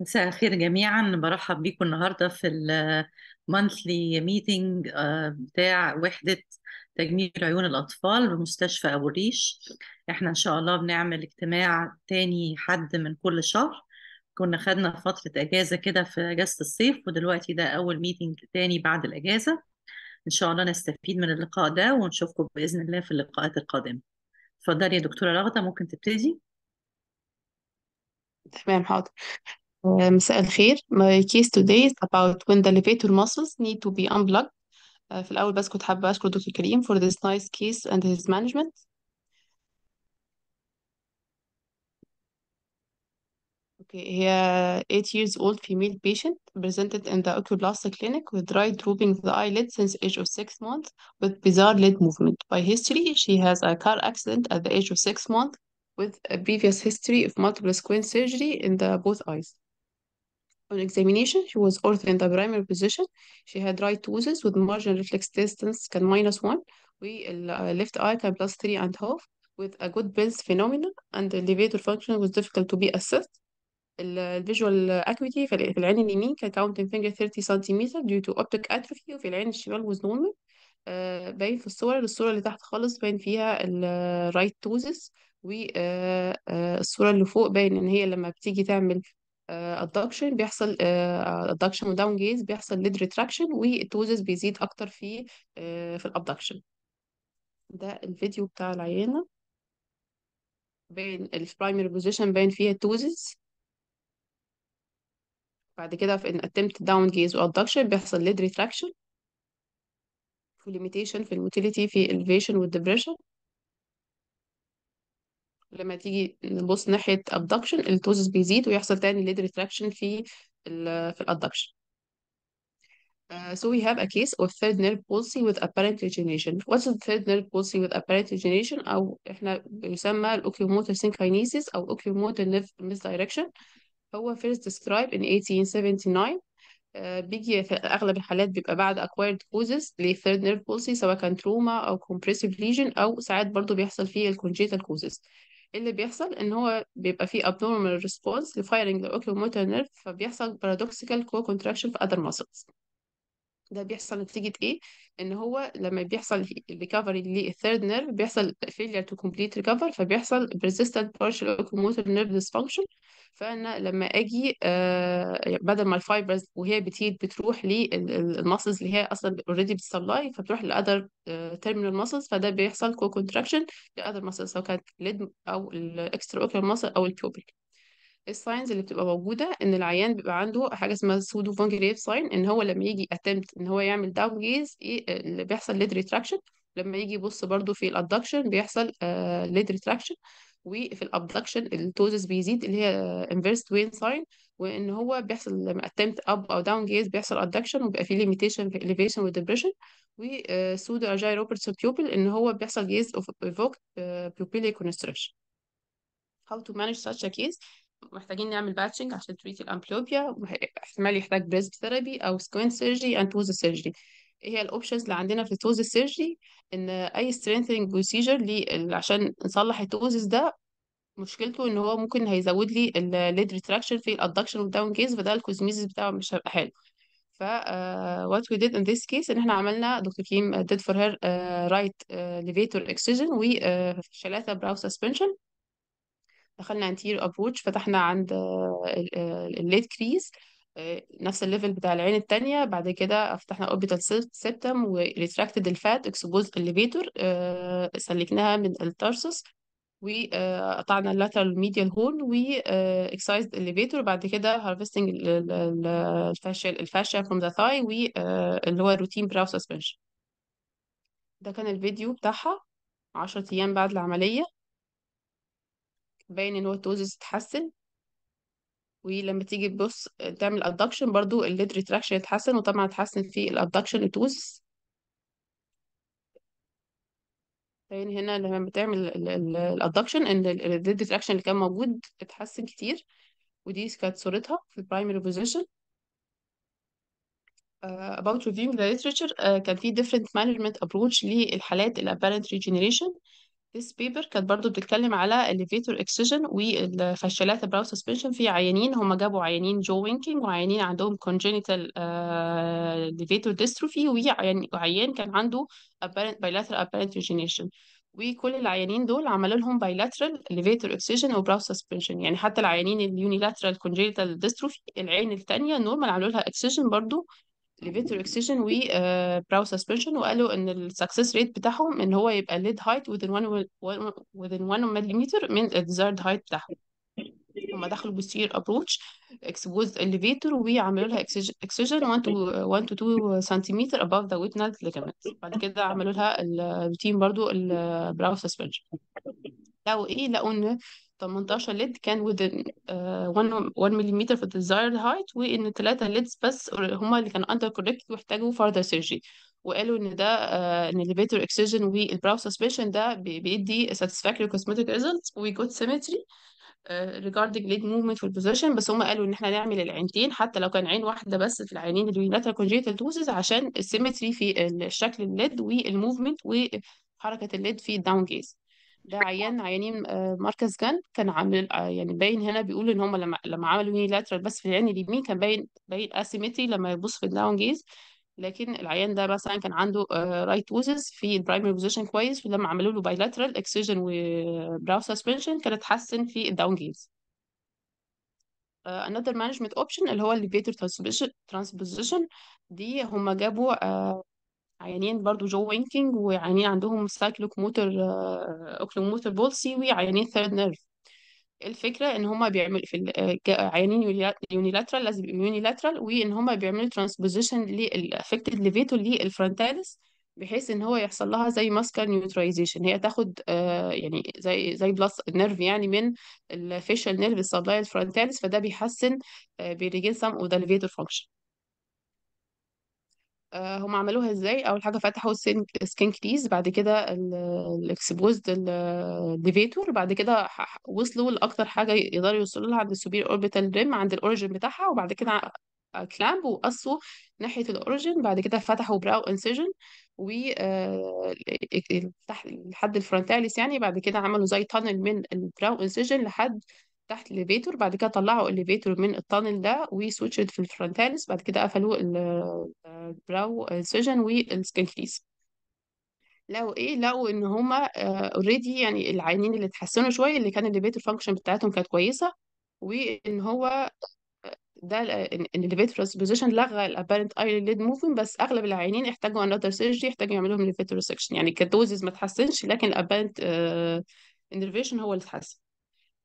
مساء الخير جميعا برحب بيكم النهارده في المونثلي ميتنج آه، بتاع وحده تجميل عيون الاطفال بمستشفى ابو الريش احنا ان شاء الله بنعمل اجتماع تاني حد من كل شهر كنا خدنا فتره اجازه كده في اجازه الصيف ودلوقتي ده اول ميتنج تاني بعد الاجازه ان شاء الله نستفيد من اللقاء ده ونشوفكم باذن الله في اللقاءات القادمه اتفضلي يا دكتوره رغده ممكن تبتدي تمام حاضر Uh, مساء الخير. My case today is about when the levator muscles need to be unblocked Uh, في الأول بس كنت حابة أشكر دكتور كريم for this nice case and his management. Okay, here uh, 8 years old female patient presented in the oculoplasty clinic with dry drooping of the eyelid since age of 6 months with bizarre lid movement. By history, she has a car accident at the age of 6 months with a previous history of multiple squint surgery in the both eyes. On examination, she was fourth in the primary position. She had right tooth with marginal reflex distance can minus one. We left eye can plus three and half with a good Bell's phenomena and the elevator function was difficult to be assessed. visual اكويتي في العين اليمين كان in finger 30 centimeter due to optic atrophy وفي العين الشمال was normal آه باين في الصور الصورة اللي تحت خالص باين فيها الرايت توزس والصورة اللي فوق باين إن هي لما بتيجي تعمل ادكشن آه، بيحصل ادكشن وداون جيز بيحصل ليد ريتراكشن والتوزس بيزيد اكتر في آه، في الابدكشن ده الفيديو بتاع العينه بين البرايمري بوزيشن باين فيها التوزس بعد كده في ان اتمت داون جيز وادكشن بيحصل ليد ريتراكشن في limitation في الموتيليتي في الفيشن والدبريشن لما تيجي نبص ناحية abduction التوزس بيزيد ويحصل تاني lead retraction في الـ في الabduction. Uh, so we have a case of third nerve palsy with apparent regeneration. What's the third nerve palsy with apparent regeneration? أو إحنا بيسمى oculomotor synchinesis أو oculomotor nerve misdirection. هو first described in 1879 بيجي في اغلب الحالات بيبقى بعد acquired causes ل third nerve palsy سواء كان trauma او compressive lesion او ساعات برضو بيحصل فيه ال congenital causes اللي بيحصل ان هو بيبقى فيه abnormal response لفايرنج للأكل والموتور نيرف فبيحصل paradoxical co-contraction في other muscles ده بيحصل نتيجة ايه ان هو لما بيحصل ريكفري للثيرد نيرف بيحصل فيلير تو كومبليت ريكفر فبيحصل persistent partial locomotor nerve dysfunction فانا لما اجي آه بدل ما الفايبرز وهي بتيجي بتروح للماسلز اللي هي اصلا اوريدي بتسبلاي فبتروح لاذر تيرمينال ماسلز فده بيحصل كو كونتراكشن لاذر ماسلز سواء كانت ليد او الاكسترا اوكيولار ماسل او البيوبيك الساينز اللي بتبقى موجوده ان العيان بيبقى عنده حاجه اسمها سودو فانجريف ساين ان هو لما يجي اتمت ان هو يعمل داون آه، جيز اللي بيحصل ليد ريتراكشن لما يجي يبص برده في الادكشن بيحصل ليد آه، ريتراكشن وفي الابدكشن التوزس بيزيد اللي هي انفيرس وين ساين وان هو بيحصل لما اتمت اب او داون جيز بيحصل ادكشن وبيبقى فيه ليميتيشن في elevation وديبريشن وسودو اجاي روبرتسون بيوبل ان هو بيحصل جيز اوف ايفوكت pupillary constriction how to manage such a case محتاجين نعمل باتشنج عشان تريت الامبلوبيا احتمال يحتاج بريست ثيرابي او سكوين سيرجري اند توز سيرجري ايه هي الاوبشنز اللي عندنا في التوز سيرجري ان اي سترينثينج بروسيجر عشان نصلح التوزس ده مشكلته ان هو ممكن هيزود لي الليد ريتراكشن في الادكشن والداون كيس فده الكوزميزيس بتاعه مش هيبقى حلو ف وات وي ديد ان ذيس كيس ان احنا عملنا دكتور كيم ديد فور هير رايت ليفيتور اكسجن شلاته براو سسبنشن دخلنا انتير ابروتش فتحنا عند آه، آه، الليد كريز آه، نفس الليفل بتاع العين التانية بعد كده فتحنا اوربيتال سيبتم وريتراكتد الفات اكسبوز الليفيتور سلكناها من التارسوس وقطعنا اللاترال ميديال هون واكسايزد الليفيتور بعد كده هارفستنج الفاشيا الفاشيا فروم ذا ثاي واللي هو الروتين براو سسبنشن ده كان الفيديو بتاعها عشرة أيام بعد العملية باين ان هو التوزيس اتحسن ولما تيجي تبص آه، تعمل ادكشن برضو الليد ريتراكشن اتحسن وطبعا اتحسن في الادكشن التوزيس باين هنا لما بتعمل الادكشن ان الليد ريتراكشن اللي كان موجود اتحسن كتير ودي كانت صورتها في البرايمري بوزيشن Uh, about reviewing the literature uh, كان في different management approach للحالات ال apparent regeneration this paper كانت برضو بتتكلم على elevator excision والفشلات البراو سسبنشن في عيانين هم جابوا عيانين جو وينكينج وعيانين عندهم congenital آه، elevator ديستروفي وعيان كان عنده apparent bilateral apparent regeneration وكل العيانين دول عملوا لهم bilateral elevator و وبراو suspension يعني حتى العيانين اليونيلاترال congenital dystrophy العين الثانية نورمال عملوا لها excision برضو ليفيتر و براو آه، سسبنشن وقالوا ان السكسس ريت بتاعهم ان هو يبقى ليد هايت within 1 within 1 ملم من الديزايرد هايت بتاعهم هما دخلوا بالسير ابروتش اكسبوز الليفيتور وعملوا لها اكسجن 1 تو 1 تو 2 سنتيمتر اباف ذا ويتنال ليجمنت بعد كده عملوا لها الروتين برضو البراو سسبنشن لقوا ايه لقوا ان 18 ليد كان within uh, 1 1 ملم mm desired height وان ثلاثه ليدز بس هما اللي كانوا under corrected واحتاجوا further surgery وقالوا ان ده uh, ان elevator excision والبراو suspension ده بيدي satisfactory cosmetic results و good symmetry آه، regarding lead movement for position بس هما قالوا ان احنا نعمل العينتين حتى لو كان عين واحده بس في العينين اللي congenital doses عشان السيمتري في الشكل الليد والموفمنت وحركه الليد في الداون جيز ده عيان عيانين آه، مركز جن كان عامل آه، يعني باين هنا بيقول ان هم لما لما عملوا لاترال بس في العين اليمين كان باين باين اسيمتري لما يبص في الداون جيز لكن العيان ده مثلا كان عنده رايت آه، ووزز في البرايمري بوزيشن كويس ولما عملوا له بايلاترال اكسجن وبراو سسبنشن كان اتحسن في الداون جيز another management option اللي هو الليفيتر transposition دي هم جابوا عيانين برضو جو وينكينج وعيانين عندهم موتر اوكلوموتر موتر بولسي وعيانين ثيرد نيرف الفكرة إن هما بيعملوا في ال- آه، عيانين يونيلاترال لازم يونيلاترال وإن هما بيعملوا ترانسبوزيشن للأفكتد ليفيتو للفرونتاليس بحيث إن هو يحصل لها زي ماسكر نيوترايزيشن هي تاخد آه، يعني زي زي بلس نيرف يعني من الفيشال نيرف السبلاي الفرونتاليس فده بيحسن آه، بيريجين سام أو ذا ليفيتو فانكشن آه، هم عملوها ازاي اول حاجه فتحوا السكن كريز بعد كده الاكسبوزد الليفيتور بعد كده وصلوا لاكتر حاجه يقدروا يوصلوا لها عند السوبير اوربيتال ريم عند الاوريجن بتاعها وبعد كده كلامب آه، وقصوا ناحيه الاوريجن بعد كده فتحوا براو انسيجن و آه، تحت- لحد الفرونتاليس يعني بعد كده عملوا زي تانل من البراو انسيجن لحد تحت الليفيتور بعد كده طلعوا الليفيتور من التانل ده وسويتشت في الفرونتالس بعد كده قفلوا البراو سيجن والسكن كريز لقوا ايه لقوا ان هما اوريدي آه، يعني العينين اللي اتحسنوا شويه اللي كان الليفيتور فانكشن بتاعتهم كانت كويسه وان هو ده الليفيتور بوزيشن لغى الابارنت ليد موفمنت بس اغلب العينين احتاجوا انذر سيرجري احتاجوا يعملوا لهم ليفيتور سكشن يعني كانت ما اتحسنش لكن الابارنت انرفيشن آه، هو اللي اتحسن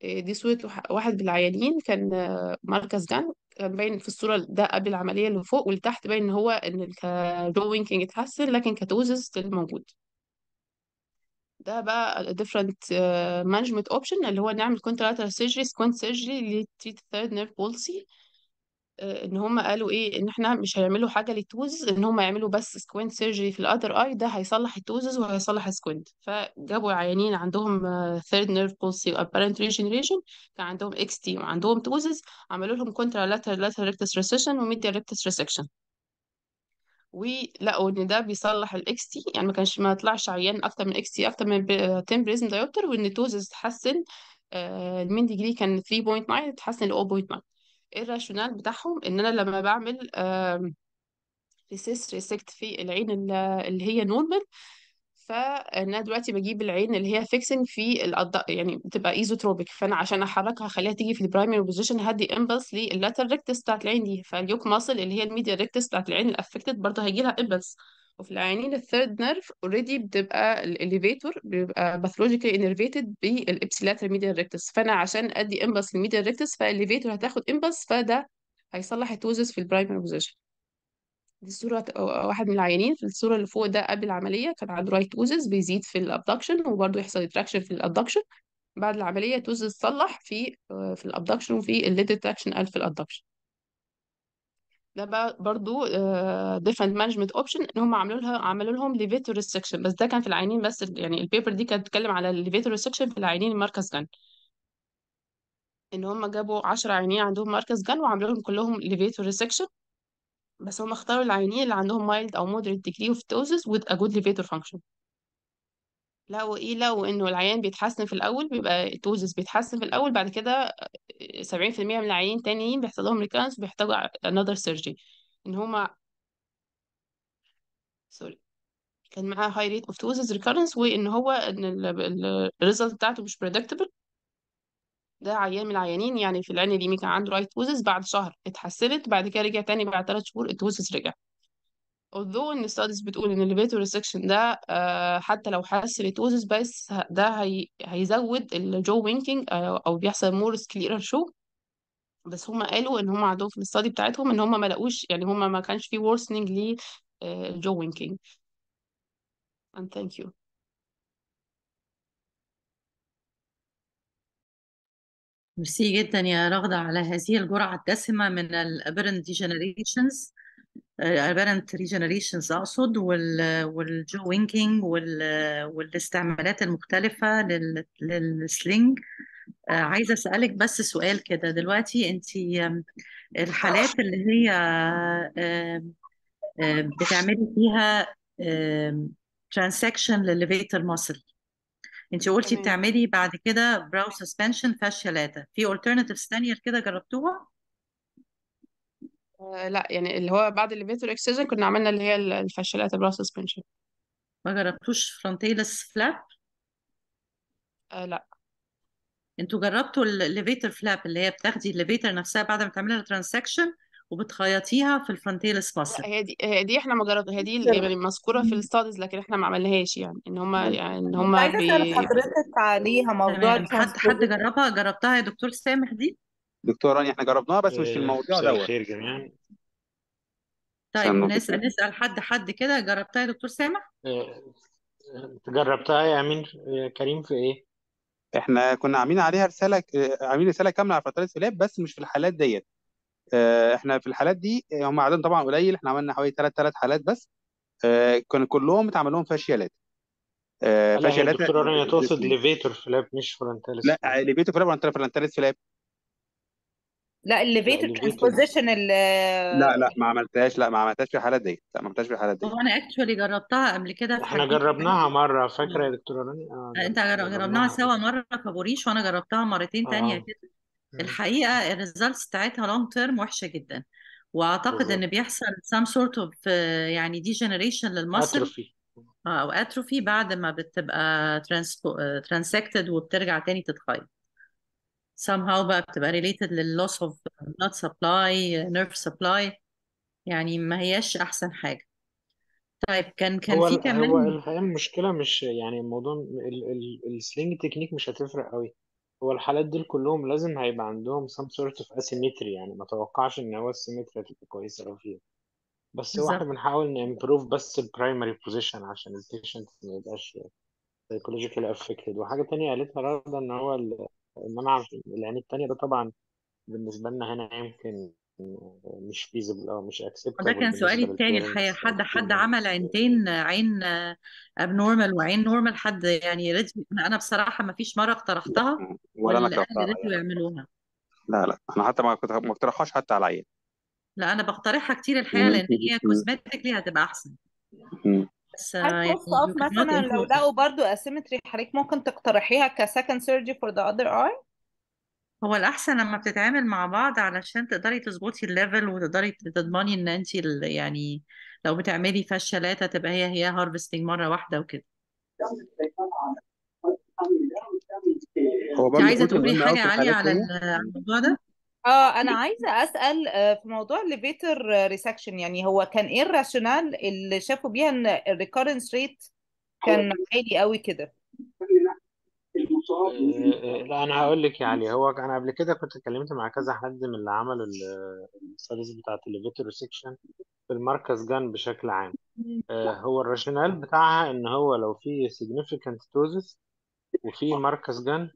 آه، دي صورة واحد من العيانين كان آه، مركز دم كان باين في الصورة ده قبل العملية اللي فوق واللي تحت باين إن هو إن الدروينج كان اتحسن لكن كتوزس ستيل موجود ده بقى different آه، management option اللي هو نعمل contralateral surgery squint surgery اللي هي treat third nerve palsy آه، ان هم قالوا ايه ان احنا مش هيعملوا حاجه للتوزز ان هم يعملوا بس سكوينت سيرجري في الاذر اي ده هيصلح التوزز وهيصلح السكوينت فجابوا عيانين عندهم ثيرد نيرف بولسي وابارنت ريجنريشن كان عندهم اكس تي وعندهم توزز عملوا لهم كونترا لاتر لاتر ريكتس ريسيشن وميديا ريكتس ريسكشن ولقوا ان ده بيصلح الاكس تي يعني ما كانش ما طلعش عيان اكتر من اكس تي اكتر من 10 بريزم دايوبتر وان توزز اتحسن آه، المين ديجري كان 3.9 اتحسن ل 0.9 ايه الراشونال بتاعهم ان انا لما بعمل ريسيس ريسكت في العين اللي هي نورمال فانا دلوقتي بجيب العين اللي هي فيكسنج في الأض... يعني بتبقى ايزوتروبيك فانا عشان احركها اخليها تيجي في البرايمري بوزيشن هدي امبلس للاتر ريكتس بتاعت العين دي فاليوك ماسل اللي هي الميديا ريكتس بتاعت العين الافكتد برضه هيجي لها امبلس وفي العينين الثيرد نيرف اوريدي بتبقى الاليفيتور بيبقى باثولوجيكالي انرفيتد بالابسيلاتر ميديال ريكتس فانا عشان ادي امبلس للميديال ريكتس فالليفيتور هتاخد امبلس فده هيصلح التوزس في البرايمري بوزيشن دي الصوره واحد من العينين في الصورة اللي فوق ده قبل العملية كان عنده رايت توزس بيزيد في الابدكشن وبرده يحصل تراكشن في الابدكشن بعد العملية توزس صلح في آه، في الابدكشن وفي الليد تراكشن قال في الابدكشن ده بقى برضو ديفرنت مانجمنت اوبشن ان هم عملوا لها عملوا لهم ليفيتور ريستكشن بس ده كان في العينين بس يعني البيبر دي كانت بتتكلم على الليفيتور ريستكشن في العينين المركز جن ان هم جابوا 10 عينين عندهم مركز جن وعملوا لهم كلهم ليفيتور ريستكشن بس هم اختاروا العينين اللي عندهم mild او moderate degree of ptosis وذ ا good levator function لقوا ايه لقوا انه العيان بيتحسن في الاول بيبقى التوزز بيتحسن في الاول بعد كده 70% من العيانين التانيين بيحصل لهم ريكانس بيحتاجوا another surgery ان هما سوري كان معاه high rate of ptosis recurrence وان هو ان الريزلت بتاعته مش predictable ده عيان من العيانين يعني في العين اليمين كان عنده right ptosis بعد شهر اتحسنت بعد كده رجع تاني بعد تلات شهور ptosis رجع although ان studies بتقول ان الليفيتوري resection ده آه، حتى لو حس بتوزس بس ده هي... هيزود الجو وينكينج او آه، أو بيحصل مور سكليرال شو بس هم قالوا ان هم عندهم في study بتاعتهم ان هم ما لقوش يعني هم ما كانش في worsening للجو آه، وينكينج and thank you ميرسي جدا يا رغدة على هذه الجرعة الدسمة من الابرنت جنريشنز الابيرنت ريجنريشنز اقصد والجو وينكينج والاستعمالات المختلفه للسلينج آه، عايزه اسالك بس سؤال كده دلوقتي انت الحالات اللي هي بتعملي فيها ترانسكشن للليفيتر ماسل انت قلتي بتعملي بعد كده براو سسبنشن لاتا في alternatives ثانيه كده جربتوها آه، لا يعني اللي هو بعد الليفيتور اكسجن كنا عملنا اللي هي الفشلات البراس سسبنشن ما جربتوش فرونتيلس فلاب آه لا انتوا جربتوا الليفيتر فلاب اللي هي بتاخدي الليفيتر نفسها بعد ما تعملي الترانسكشن ترانسكشن وبتخيطيها في الفرونتيلس ماسل هي دي هي دي احنا ما جربناها هي دي اللي يعني مذكوره في الستاديز لكن احنا ما عملناهاش يعني ان هم يعني ان هم عايزة أسأل حضرتك عليها موضوع حد حد جربها جربتها يا دكتور سامح دي دكتور رانيا احنا جربناها بس مش في إيه، الموضوع مساء دوت الخير جميعا طيب نسأل نسأل حد حد كده جربتها يا دكتور سامح؟ إيه، جربتها يا امين إيه، كريم في ايه؟ احنا كنا عاملين عليها رساله عاملين رساله كامله على فترات سلاب بس مش في الحالات ديت احنا في الحالات دي هم عددهم طبعا قليل احنا عملنا حوالي ثلاث ثلاث حالات بس كانوا كان كلهم اتعمل لهم فاشيالات فاشيالات دكتور رانيا تقصد ليفيتور فلاب مش فرنتاليس لا ليفيتور فلاب ولا فرونتاليس فلاب لا الليفيتر ترانسبوزيشن لا لا ما عملتهاش لا ما عملتهاش في الحالات ديت لا ما عملتهاش في الحالات ديت هو انا اكشولي جربتها قبل كده في احنا جربناها مره فاكره يا دكتوره راني آه, آه، انت جربناها سوا مره في بوريش وانا جربتها مرتين تانية آه. كده الحقيقه الريزلتس بتاعتها لونج تيرم وحشه جدا واعتقد بالظبط. ان بيحصل سام سورت اوف يعني دي جنريشن للمصل اتروفي او اتروفي بعد ما بتبقى ترانسكتد آه، وبترجع تاني تتخيط somehow بقى بتبقى related loss of blood supply nerve supply يعني ما هياش أحسن حاجة طيب كان كان في كمان هو الحقيقة المشكلة مش يعني الموضوع ال- ال- السلينج تكنيك مش هتفرق قوي هو الحالات دول كلهم لازم هيبقى عندهم some sort of asymmetry يعني ما توقعش ان هو السيمتري هتبقى كويسة لو فيها بس هو احنا بالظبط بنحاول improve بس البرايمري بوزيشن عشان البيشنت ما يبقاش psychologically affected وحاجة تانية قالتها رغدة ان هو عارف العين التانية ده طبعا بالنسبة لنا هنا يمكن مش فيزبل او مش اكسبتبل ده كان سؤالي التاني الحقيقه حد حد عمل عينتين عين ابنورمال وعين نورمال حد يعني رضي انا بصراحه ما فيش مره اقترحتها ولا انا اقترحتها رضيوا يعني. يعملوها لا لا انا حتى ما ما اقترحهاش حتى على عين لا انا بقترحها كتير الحقيقه لان هي كوزمتيك ليها هتبقى احسن بس هل يعني مثلا لو لقوا برضو اسيمتري حضرتك ممكن تقترحيها كسكند surgery for the other eye؟ هو الأحسن لما بتتعامل مع بعض علشان تقدري تظبطي الليفل وتقدري تضمني إن أنت يعني لو بتعملي فشلات هتبقى هي هي هارفستنج مرة واحدة وكده. هو عايزة تقولي حاجة عاليه على الموضوع ده؟ اه انا عايزه اسال آه، في موضوع الليفيتر ريسكشن يعني هو كان ايه الراشونال اللي شافوا بيها ان الريكورنس ريت كان أيوة. عالي قوي كده آه، آه، لا انا هقول لك يعني هو انا قبل كده كنت اتكلمت مع كذا حد من اللي عملوا الاستاديز بتاعه الليفيتر ريسكشن في المركز جان بشكل عام هو الراشونال بتاعها ان هو لو في سيجنيفيكانت doses وفي مركز جان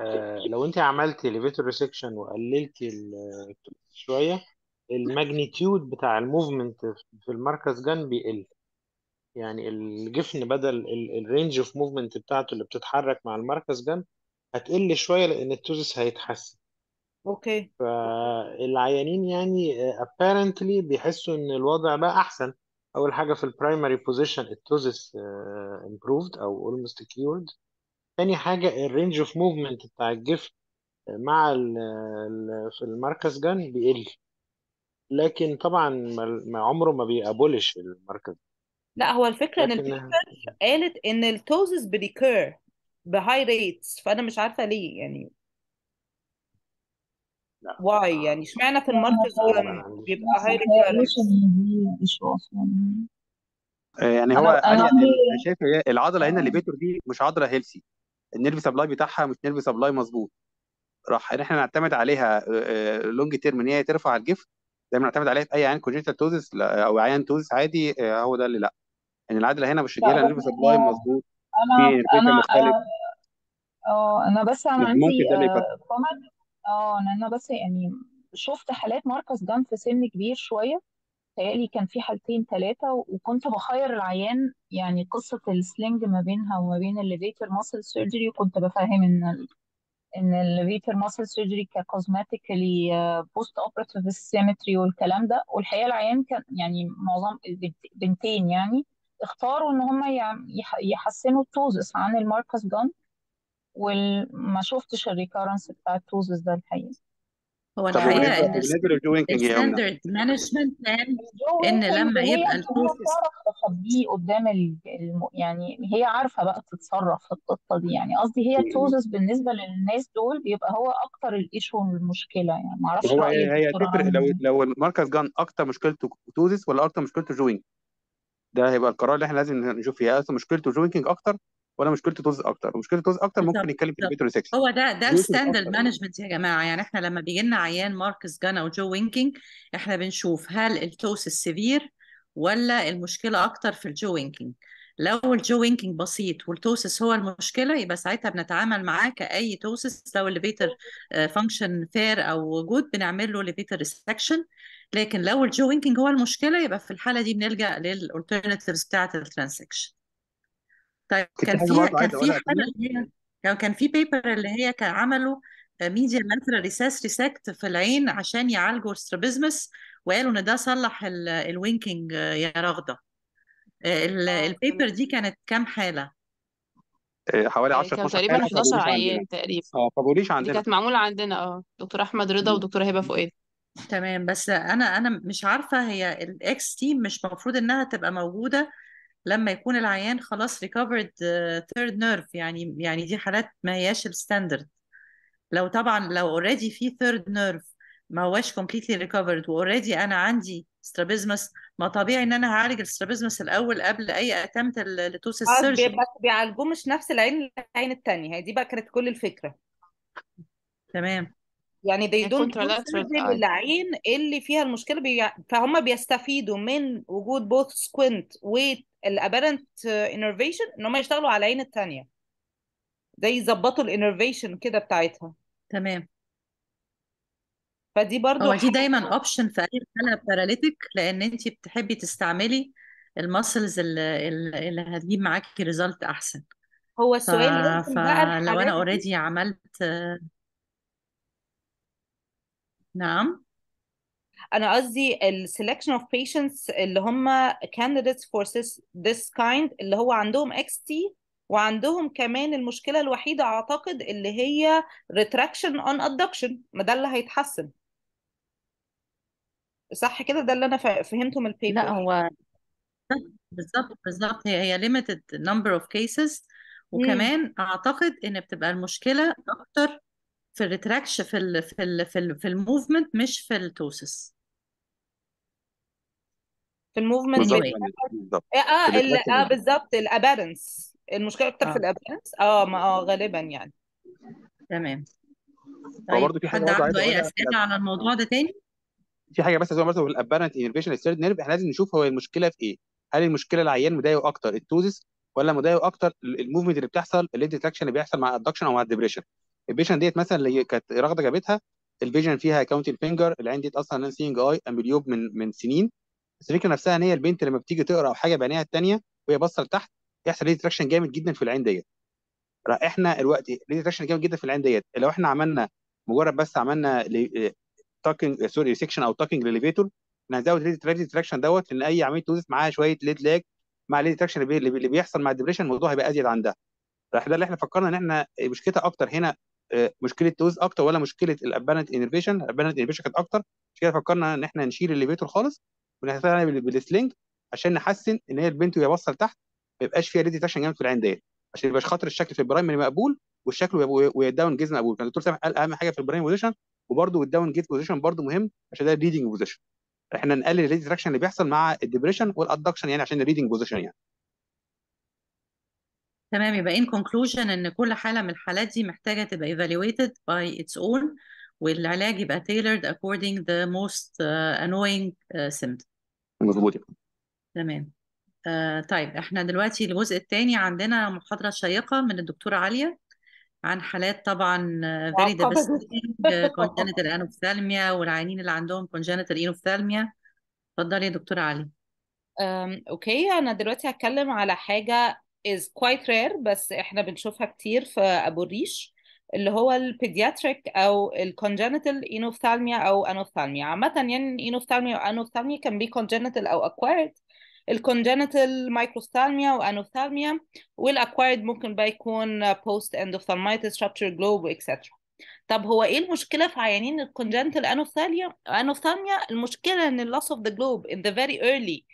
آه، لو انت عملت ليفيتور ريسكشن وقللت شويه الماجنتيود بتاع الموفمنت في المركز جن بيقل يعني الجفن بدل الرينج اوف موفمنت بتاعته اللي بتتحرك مع المركز جن هتقل شويه لان التوزس هيتحسن اوكي فالعيانين يعني آه، apparently بيحسوا ان الوضع بقى احسن اول حاجه في البرايمري بوزيشن التوزس improved او اولموست كيورد تاني حاجة الرينج اوف موفمنت بتاع الجفن مع الـ الـ في المركز جان بيقل لكن طبعا ما عمره ما بيقابلش المركز لا هو الفكرة ان لكن البيبر قالت ان التوزز بريكير بهاي ريتس فانا مش عارفة ليه يعني لا واي يعني اشمعنى في المركز لا، ما جان عنديش بيبقى هاي ريتس ريكيرنس يعني هو انا انا قال يعني شايف هي العضله هنا اللي آه. بيتر دي مش عضله هيلسي النيرف سبلاي بتاعها مش نيرف سبلاي مظبوط راح ان احنا نعتمد عليها آه، آه، لونج تيرم ان هي ترفع الجفت زي ما نعتمد عليها في اي عيان كونجنتال توزس او عيان توزس عادي آه، هو ده اللي لا ان يعني العدله هنا مش جايه نيرف سبلاي مظبوط انا في انا مختلف اه انا بس انا عندي ممكن ده اللي كومنت اه انا بس يعني شفت حالات مركز جام في سن كبير شويه تهيألي كان في حالتين ثلاثة وكنت بخير العيان يعني قصة السلينج ما بينها وما بين الليفيتر ماسل سيرجري وكنت بفهم ان ان الليفيتر ماسل سيرجري ككوزماتيكلي بوست اوبراتيف سيمتري والكلام ده والحقيقة العيان كان يعني معظم البنتين يعني اختاروا ان هم يحسنوا التوزس عن الماركس جون وما شفتش الريكارنس بتاع التوزس ده الحقيقة هو الحقيقه ان إيه الستاندرد مانجمنت بلان ان لما إيه؟ يبقى البروسيس تخبيه قدام الم... يعني هي عارفه بقى تتصرف في القصه دي يعني قصدي هي إيه. البروسيس بالنسبه للناس دول بيبقى هو اكتر الايشو المشكله يعني ما اعرفش هو هي, هي تفرق لو لو المركز جان اكتر مشكلته توزس ولا اكتر مشكلته جوينج ده هيبقى القرار اللي احنا لازم نشوف فيه اصلا مشكلته جوينكينج اكتر ولا مشكلته طز اكتر مشكلته طز اكتر ممكن طب. نتكلم في البيتر البيترو سيكشن هو ده ده ستاندرد الستاندرد مانجمنت يا جماعه يعني احنا لما بيجي لنا عيان ماركس جانا وجو وينكينج احنا بنشوف هل التوس السيفير ولا المشكله اكتر في الجو وينكينج لو الجو وينكينج بسيط والتوسس هو المشكله يبقى ساعتها بنتعامل معاه كاي توسس لو الليفيتر فانكشن فير او جود بنعمل له ليفيتر ريسكشن لكن لو الجو وينكينج هو المشكله يبقى في الحاله دي بنلجا للالترناتيفز بتاعه الترانسكشن طيب كنت كان في برضه كان عايز في اقولها حاجه هي كان في بيبر اللي هي كان عملوا ميديا لاترال ريساس ريسكت في العين عشان يعالجوا السترابيزمس وقالوا ان ده صلح الوينكينج آه، يا رغده آه، البيبر آه، دي كانت كام حاله حوالي 10 كانوا 12 تقريبا حاله 11 فبوليش عندنا تقريبا اه فبوليش دي عندنا كانت معمولة عندنا اه دكتور أحمد رضا ودكتورة هبة فؤاد تمام بس انا انا مش عارفه هي الاكس تيم مش المفروض انها تبقى موجوده لما يكون العيان خلاص ريكفرد ثيرد نيرف يعني يعني دي حالات ما هياش الستاندرد لو طبعا لو اوريدي في ثيرد نيرف ما هواش كومبليتلي ريكفرد واوريدي انا عندي سترابيزمس ما طبيعي ان انا هعالج السترابيزمس الاول قبل اي اتمت لتوس السيرجري بس بيعالجوه مش نفس العين العين الثانيه هي دي بقى كانت كل الفكره تمام يعني they don't العين اللي فيها المشكله بي... فهم بيستفيدوا من وجود both squint و الابرنت انرفيشن uh, ان هم يشتغلوا على العين الثانيه زي يظبطوا الانرفيشن كده بتاعتها تمام فدي برضو هو دي دايما اوبشن في اي حاله باراليتيك لان انت بتحبي تستعملي المسلز اللي, اللي هتجيب معاكي ريزلت احسن هو السؤال ف... لو انا اوريدي عملت نعم انا قصدي السلكشن اوف patients اللي هم candidates for this, كايند kind اللي هو عندهم XT وعندهم كمان المشكله الوحيده اعتقد اللي هي retraction on ادكشن ما ده اللي هيتحسن صح كده ده اللي انا فهمته من البيبر لا هو بالظبط بالظبط هي هي limited number of cases وكمان مم. اعتقد ان بتبقى المشكله اكتر في الريتراكشن في الـ في الـ في, الـ في الموفمنت مش في التوسس في الموفمنت إيه، اه اه بالظبط الابيرنس المشكله اكتر في آه. الابيرنس اه ما اه غالبا يعني تمام طيب في حد عنده اي اسئله على الموضوع ده تاني؟ في حاجه بس عايز اقولها مثلا الابيرنت انفيشن نيرف احنا لازم نشوف هو المشكله في ايه؟ هل المشكله العيان مضايقه اكتر التوزس ولا مضايقه اكتر الموفمنت اللي بتحصل اللي اللي بيحصل مع الادكشن او مع الديبريشن البيشن ديت مثلا اللي كانت رغده جابتها الفيجن فيها كاونتي فينجر العين ديت اصلا نان سينج اي امبليوب من من سنين بس الفكره نفسها ان هي البنت لما بتيجي تقرا او حاجه بعينيها الثانيه وهي باصه لتحت يحصل ريتراكشن جامد جدا في العين ديت احنا ليه ريتراكشن جامد جدا في العين ديت لو احنا عملنا مجرد بس عملنا تاكينج سوري سيكشن او تاكينج لليفيتور احنا هنزود ريتراكشن دوت لان اي عمليه توزيف معاها شويه ليد لاج مع تراكشن اللي بيحصل مع الدبريشن الموضوع هيبقى ازيد عندها راح ده اللي احنا فكرنا ان احنا مشكلتها اكتر هنا آه، مشكله توز اكتر ولا مشكله الابانت انرفيشن الابانت انرفيشن كانت اكتر عشان كده فكرنا ان احنا نشيل الليفيتور خالص ونحتاج يعني عشان نحسن ان هي البنت وهي باصه لتحت ما يبقاش فيها ريدي تاكشن جامد في العين ديت عشان يبقاش خاطر الشكل في البرايمري يعني مقبول والشكل وهي الداون جيز مقبول كان الدكتور سامح قال اهم حاجه في البرايمري بوزيشن وبرده الداون جيز بوزيشن برده مهم عشان ده الريدنج بوزيشن احنا نقلل الريدي تراكشن اللي بيحصل مع الديبريشن والادكشن يعني عشان الريدنج بوزيشن يعني تمام يبقى ان كونكلوجن ان كل حاله من الحالات دي محتاجه تبقى ايفالويتد باي اتس اون والعلاج يبقى تيلرد اكوردنج ذا موست انوينج سيمبتوم مظبوط تمام آه، طيب احنا دلوقتي الجزء الثاني عندنا محاضرة شيقة من الدكتورة عليا عن حالات طبعا فيري ديفستنج كونجنتال انوفثالميا والعيانين اللي عندهم كونجنتال انوفثالميا اتفضلي يا دكتورة عليا اوكي انا دلوقتي هتكلم على حاجة is quite rare بس احنا بنشوفها كتير في ابو الريش اللي هو البيدياتريك او الكونجنتال انوفثالميا او انوفثالميا عامه يعني انوفثالميا او انوفثالميا كان بي كونجنتال او اكوايرد الكونجنتال مايكروثالميا وانوثالميا والاكوايرد ممكن بقى يكون بوست اندوثالمايتس شابتر جلوب اكسترا طب هو ايه المشكله في عيانين الكونجنتال انوثاليا انوثالميا المشكله ان اللوس اوف ذا جلوب in the very early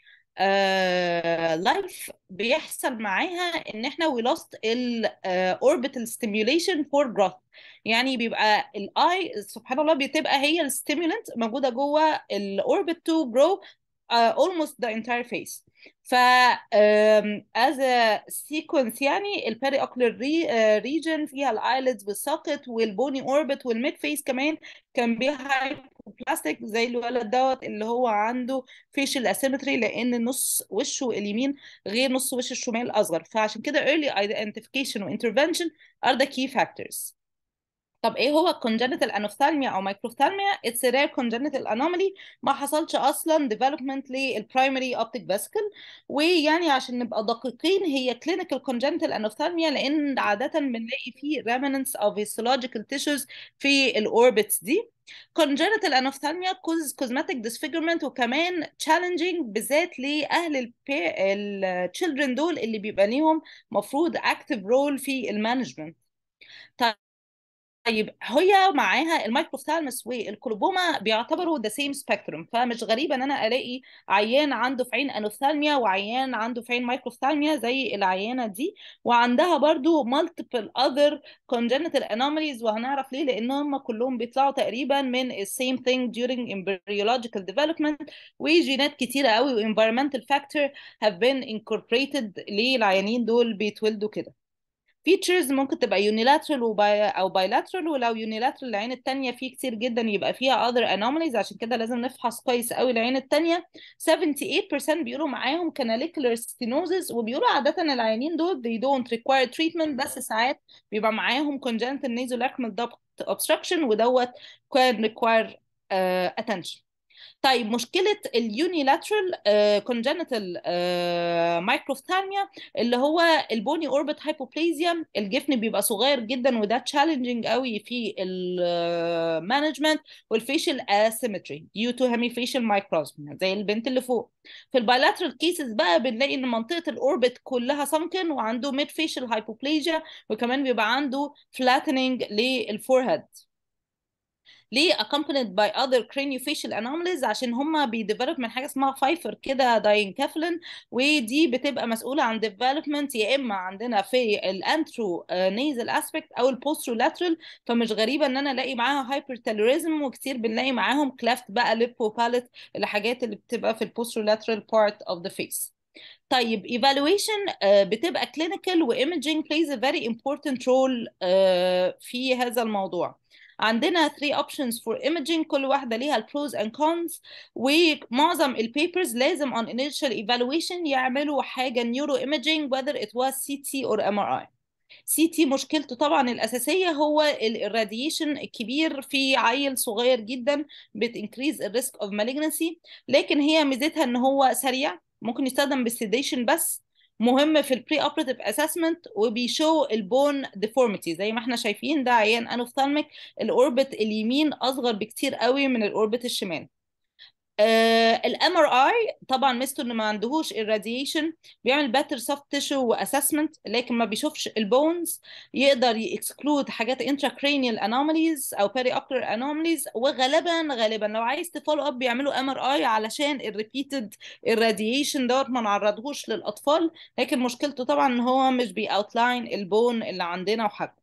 لايف آه، بيحصل معاها ان احنا وي لوست الاوربيتال ستيميوليشن فور جروث يعني بيبقى الاي سبحان الله بتبقى هي الستيمولنت موجوده جوه الاوربت تو جرو اولموست ذا انتاير فيس ف از سيكونس يعني الباري اوكلر ريجن فيها الايلتس والساقط والبوني اوربت والميد فيس كمان كان بيها بلاستيك زي الولد دوت اللي هو عنده فيشل اسيمتري لان نص وشه اليمين غير نص وش الشمال اصغر فعشان كده early identification و intervention are the key factors طب ايه هو congenital anophthalmia او microphthalmia it's a rare congenital anomaly ما حصلش اصلا development primary optic vesicle ويعني عشان نبقى دقيقين هي clinical congenital anophthalmia لان عاده بنلاقي فيه remnants of histological tissues في orbits دي congenital anophthalmia causes cosmetic disfigurement وكمان challenging بالذات لأهل البي... children دول اللي بيبقى ليهم مفروض active role في المانجمنت طيب طيب هي معاها الميكروثالمس والكلوبوما بيعتبروا ذا سيم سبيكتروم فمش غريبه ان انا الاقي عيان عنده في عين انوثالميا وعيان عنده في عين مايكروثالميا زي العيانه دي وعندها برضو مالتيبل اذر congenital anomalies وهنعرف ليه لان هم كلهم بيطلعوا تقريبا من السيم ثينج during embryological development وجينات كتيره قوي و environmental هاف have been incorporated ليه العيانين دول بيتولدوا كده فيتشرز ممكن تبقى يونيلاترال او بايلاترال ولو يونيلاترال العين التانية فيه كتير جدا يبقى فيها اذر انوماليز عشان كده لازم نفحص كويس قوي العين التانية 78% بيقولوا معاهم canalicular ستينوزز وبيقولوا عادة العينين دول they don't require treatment بس ساعات بيبقى معاهم congenital nasolacrimal duct obstruction ودوت كان require uh, attention طيب مشكله اليونيلاترال كونجنتال آه، مايكروفتالميا آه، اللي هو البوني اوربت هايبوبليزيا الجفن بيبقى صغير جدا وده تشالنجنج قوي في المانجمنت والفيشل اسيمتري ديو تو هيمي فيشل مايكروزميا زي البنت اللي فوق في البايلاترال كيسز بقى بنلاقي ان منطقه الاوربت كلها سمكن وعنده ميد فيشل هايبوبليزيا وكمان بيبقى عنده فلاتنينج للفورهيد ليه accompanied by other craniofacial anomalies عشان هما بيديفلوب من حاجه اسمها فايفر كده داينكافلين ودي بتبقى مسؤوله عن ديفلوبمنت يا اما عندنا في الانترو نيزل اسبكت او البوسترو لاترال فمش غريبه ان انا الاقي معاها هايبرتالوريزم وكتير بنلاقي معاهم كلافت بقى لب وباليت الحاجات اللي بتبقى في البوسترو لاترال بارت اوف ذا فيس طيب evaluation آه، بتبقى clinical و imaging plays a very important role آه، في هذا الموضوع عندنا 3 options for imaging كل واحده ليها pros and cons ومعظم البيبرز لازم on initial evaluation يعملوا حاجه neuro imaging whether it was CT or MRI CT مشكلته طبعا الاساسيه هو الراديشن الكبير في عيل صغير جدا بتنكريز الريسك of malignancy لكن هي ميزتها ان هو سريع ممكن يستخدم بالسيديشن بس مهم في البري اوبريتيف اسسمنت وبيشو البون ديفورميتي زي ما احنا شايفين ده عيان انوفثالميك الاوربت اليمين اصغر بكتير قوي من الاوربت الشمال آه، الام ار اي طبعا ميزته انه ما عندهوش الراديشن بيعمل باتر سوفت تيشو واسسمنت لكن ما بيشوفش البونز يقدر يكسكلود حاجات انترا كرينيال انوماليز او بيري اوكلر انوماليز وغالبا غالبا لو عايز تفولو اب بيعملوا ام ار اي علشان الريبيتد الراديشن دوت ما نعرضهوش للاطفال لكن مشكلته طبعا ان هو مش بيأوتلاين البون اللي عندنا وحاجه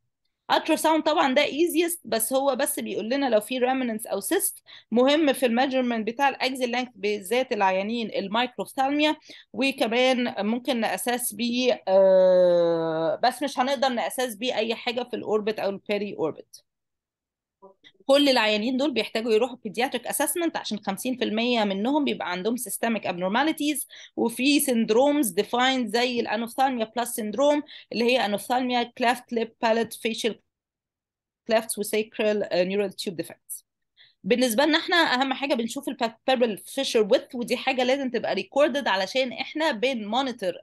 الترا ساوند طبعا ده ايزيست بس هو بس بيقول لنا لو في ريمننس او سيست مهم في الميجرمنت بتاع الاكزل لينك بالذات العيانين المايكروثالميا وكمان ممكن ناساس بيه آه، بس مش هنقدر ناساس بيه اي حاجه في الاوربت او البيري اوربت كل العيانين دول بيحتاجوا يروحوا بيدياتريك اسسمنت عشان 50% منهم بيبقى عندهم سيستميك ابنورماليتيز وفي سندرومز ديفايند زي الانوفثالميا بلس سندروم اللي هي انوفثالميا كلافت ليب باليت فيشل كلافت وسيكرال نيورال تيوب ديفكتس بالنسبه لنا احنا اهم حاجه بنشوف البابل فيشر ويدث ودي حاجه لازم تبقى ريكوردد علشان احنا بنمونيتور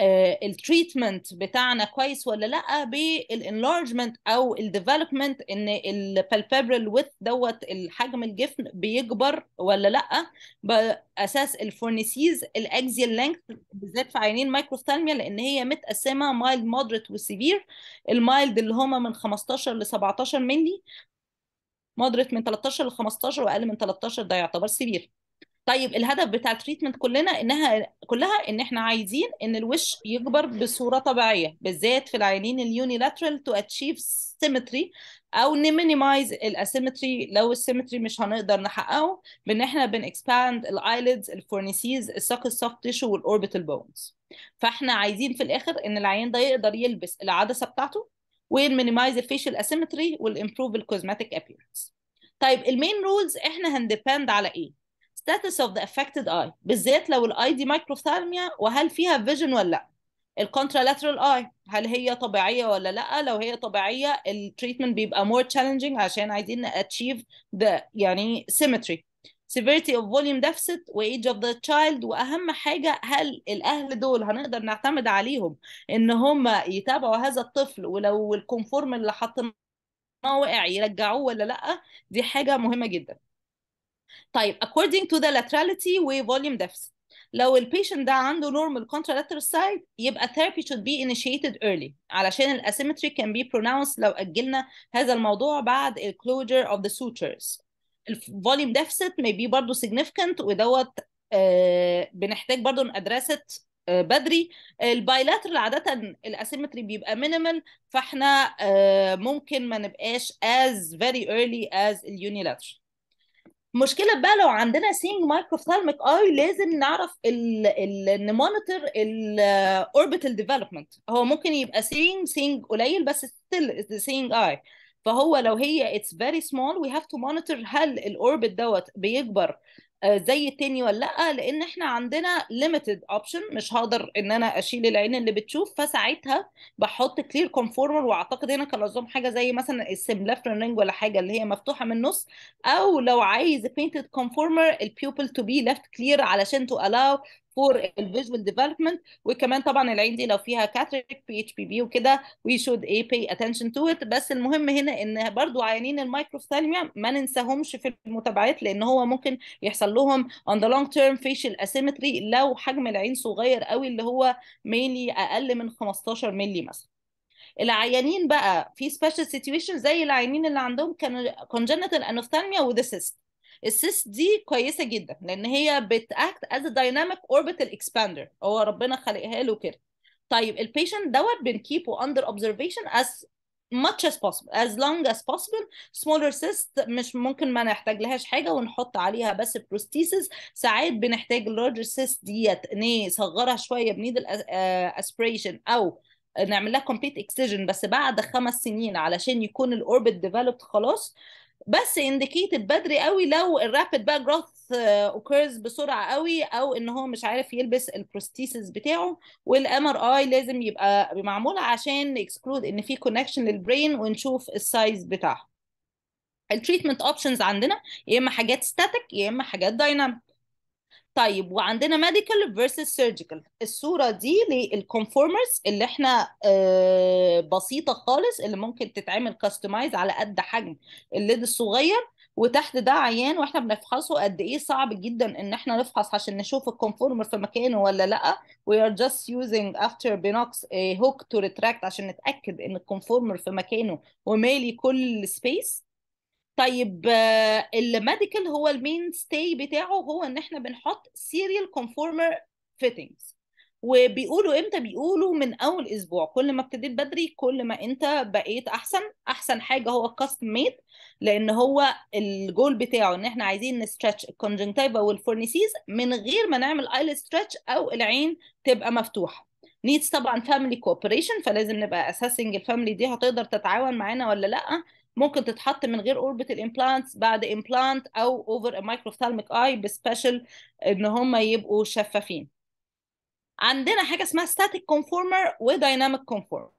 آه، التريتمنت بتاعنا كويس ولا لا بالانلارجمنت او الديفلوبمنت ان البالبابرال ويث دوت الحجم الجفن بيكبر ولا لا باساس الفورنيسيز الاكزيال لينث بالذات في عينين مايكروثالميا لان هي متقسمه مايلد مودريت وسيفير المايلد اللي هما من 15 ل 17 ملي مودريت من 13 ل 15 واقل من 13 ده يعتبر سيفير طيب الهدف بتاع التريتمنت كلنا انها كلها ان احنا عايزين ان الوش يكبر بصوره طبيعيه بالذات في العينين اليونيلاترال تو اتشيف سيمتري او نمينيمايز الاسيمتري لو السيمتري مش هنقدر نحققه بان احنا بنكسباند الايليدز الفورنيسيز الساق السوفت تيشو والاوربيتال بونز فاحنا عايزين في الاخر ان العين ده يقدر يلبس العدسه بتاعته ونمينيمايز الفيشل اسيمتري والامبروف الكوزماتيك ابييرنس طيب المين رولز احنا هندبند على ايه status of the affected eye بالذات لو الاي دي مايكروثالميا وهل فيها فيجن ولا لا الكونترالاترال اي هل هي طبيعيه ولا لا لو هي طبيعيه التريتمنت بيبقى مور تشالنجينج عشان عايزين اتشيف ذا يعني symmetry severity of volume deficit و age of the child واهم حاجه هل الاهل دول هنقدر نعتمد عليهم ان هم يتابعوا هذا الطفل ولو الكونفورم اللي حطيناه وقع يرجعوه ولا لا دي حاجه مهمه جدا طيب according to the laterality و volume deficit لو البيشنت ده عنده normal contralateral side يبقى therapy should be initiated early علشان الاسيمتري can be pronounced لو اجلنا هذا الموضوع بعد ال closure of the sutures ال volume deficit may be برضه significant ودوت آه بنحتاج برضه it آه بدري bilateral عادة الاسيمتري بيبقى minimal فاحنا آه ممكن ما نبقاش as very early as unilateral مشكله بقى لو عندنا سينج مايكروفثالميك اي لازم نعرف ال نمونيتور الاوربيتال ديفلوبمنت هو ممكن يبقى سينج سينج قليل بس ستيل سينج اي فهو لو هي اتس فيري سمول وي هاف تو مونيتور هل الاوربت دوت بيكبر آه، زي التاني ولا لا لان احنا عندنا ليميتد اوبشن مش هقدر ان انا اشيل العين اللي بتشوف فساعتها بحط كلير كونفورمر واعتقد هنا كان لازم حاجه زي مثلا السيملافرينج ولا حاجه اللي هي مفتوحه من النص او لو عايز بينتد كونفورمر البيوبل تو بي ليفت كلير علشان تو الاو فور الفيجوال ديفلوبمنت وكمان طبعا العين دي لو فيها كاتريك بي اتش بي بي وكده وي شود اي باي اتنشن تو ات بس المهم هنا ان برضو عيانين المايكروفتالميا ما ننساهمش في المتابعات لان هو ممكن يحصل لهم on the long term facial asymmetry لو حجم العين صغير قوي اللي هو ميلي اقل من 15 مللي مثلا العيانين بقى في سبيشال سيتويشن زي العيانين اللي عندهم كانوا كونجنتال انوفثالميا وذا سيست السيس دي كويسه جدا لان هي بتاكت از دايناميك اوربيتال اكسباندر هو ربنا خلقها له كده طيب البيشنت دوت بنكيبه اندر اوبزرفيشن از much as possible as long as possible smaller cyst مش ممكن ما نحتاج لهاش حاجه ونحط عليها بس بروستيسز ساعات بنحتاج larger cyst ديت نصغرها شويه بنيدل اسبريشن آه، او نعمل لها كومبليت اكسجن بس بعد خمس سنين علشان يكون الاوربت ديفلوبت خلاص بس انديكيتد بدري قوي لو الرابيد بقى جروث اوكيرز بسرعه قوي او ان هو مش عارف يلبس البروستيسز بتاعه والام ار اي لازم يبقى معمول عشان اكسكلود ان في كونكشن للبرين ونشوف السايز بتاعها التريتمنت اوبشنز عندنا يا اما حاجات ستاتيك يا اما حاجات دايناميك طيب وعندنا ميديكال فيرسس سيرجيكال الصوره دي للكونفورمرز اللي احنا آه، بسيطه خالص اللي ممكن تتعمل كاستمايز على قد حجم الليد الصغير وتحت ده عيان واحنا بنفحصه قد ايه صعب جدا ان احنا نفحص عشان نشوف الكونفورمر في مكانه ولا لا وي ار جاست يوزنج after بينوكس هوك تو ريتراكت عشان نتاكد ان الكونفورمر في مكانه ومالي كل السبيس طيب الميديكال هو المين ستاي بتاعه هو ان احنا بنحط سيريال كونفورمر فيتنجز وبيقولوا امتى بيقولوا من اول اسبوع كل ما ابتديت بدري كل ما انت بقيت احسن احسن حاجه هو الكاستم ميد لان هو الجول بتاعه ان احنا عايزين نسترتش الكونجنكتيفا والفورنيسيز من غير ما نعمل ايل سترتش او العين تبقى مفتوحه نيدز طبعا فاميلي كوبريشن فلازم نبقى اساسنج الفاميلي دي هتقدر تتعاون معانا ولا لا ممكن تتحط من غير اوربيتال امبلانتس بعد امبلانت او اوفر مايكروفثالميك اي بسبيشال ان هم يبقوا شفافين عندنا حاجه اسمها ستاتيك كونفورمر ودايناميك كونفورمر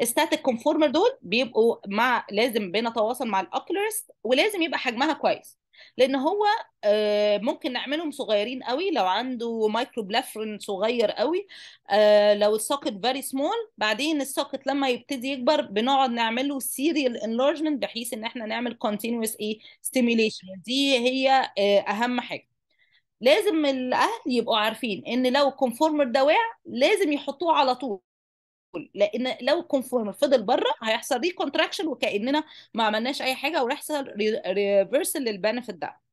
الستاتيك كونفورمر دول بيبقوا مع لازم بنتواصل مع الاوكلرست ولازم يبقى حجمها كويس لان هو آه، ممكن نعملهم صغيرين قوي لو عنده مايكرو بلافرين صغير قوي آه، لو الساكت فيري سمول بعدين الساكت لما يبتدي يكبر بنقعد نعمله سيريال انلارجمنت بحيث ان احنا نعمل كونتينوس ايه ستيميليشن دي هي آه، اهم حاجه لازم الاهل يبقوا عارفين ان لو الكونفورمر ده واقع لازم يحطوه على طول لان لو الكونفورم فضل بره هيحصل ري كونتراكشن وكاننا ما عملناش اي حاجه ويحصل ريفرسل للبنفيت ده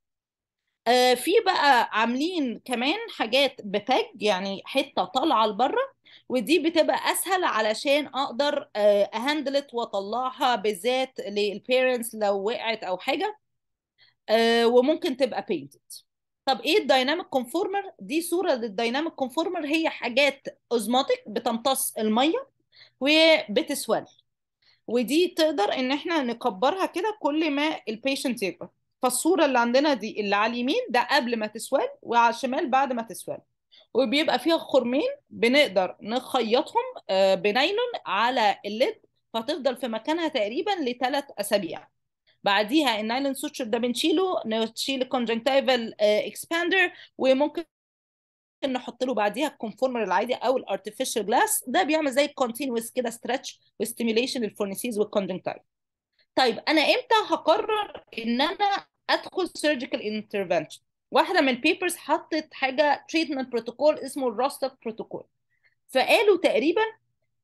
آه، في بقى عاملين كمان حاجات بتاج يعني حته طالعه لبره ودي بتبقى اسهل علشان اقدر آه، اهندلت واطلعها بالذات للبيرنتس لو وقعت او حاجه آه، وممكن تبقى بينتد طب ايه الدايناميك كونفورمر دي صوره للدايناميك كونفورمر هي حاجات اوزماتيك بتمتص الميه وبتسول ودي تقدر ان احنا نكبرها كده كل ما البيشنت يكبر فالصوره اللي عندنا دي اللي على اليمين ده قبل ما تسول وعلى الشمال بعد ما تسول وبيبقى فيها خرمين بنقدر نخيطهم آه، بنايلون على الليد فتفضل في مكانها تقريبا لثلاث اسابيع بعديها النايلون سوتشر ده بنشيله نشيل الكونجنكتيفال اكسباندر آه، وممكن نحط له بعديها الكونفورمر العادي او الارتفيشال جلاس ده بيعمل زي كونتينوس كده ستريتش وستيميليشن للفورنيسيز والكونجنكتيف طيب انا امتى هقرر ان انا ادخل سيرجيكال انترفنشن واحده من البيبرز حطت حاجه تريتمنت بروتوكول اسمه الروستك بروتوكول فقالوا تقريبا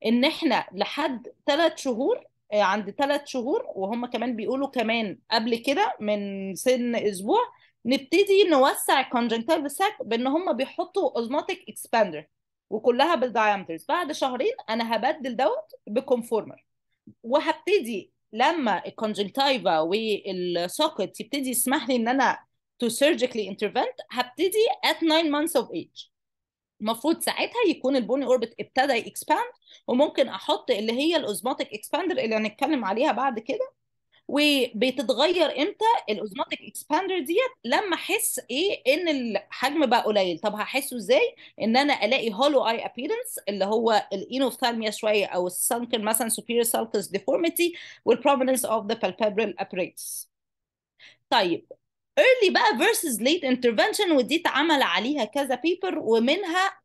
ان احنا لحد ثلاث شهور آه، عند ثلاث شهور وهم كمان بيقولوا كمان قبل كده من سن اسبوع نبتدي نوسع الكونجنكتيف ساك بان هم بيحطوا اوزماتيك اكسباندر وكلها بالدايمترز بعد شهرين انا هبدل دوت بكونفورمر وهبتدي لما الكونجنكتيفا والسوكت يبتدي يسمح لي ان انا تو سيرجيكلي انترفنت هبتدي ات 9 مانثس اوف ايج المفروض ساعتها يكون البوني اوربت ابتدى يكسباند وممكن احط اللي هي الاوزماتيك اكسباندر اللي هنتكلم عليها بعد كده وبتتغير امتى الاوزماتيك اكسباندر ديت لما احس ايه ان الحجم بقى قليل طب هحسه ازاي ان انا الاقي هولو اي ابيرنس اللي هو الاينوفثالميا شويه او السانكن مثلا superior sulcus deformity والprominence of the palpebral apparatus طيب early بقى versus late intervention ودي اتعمل عليها كذا بيبر ومنها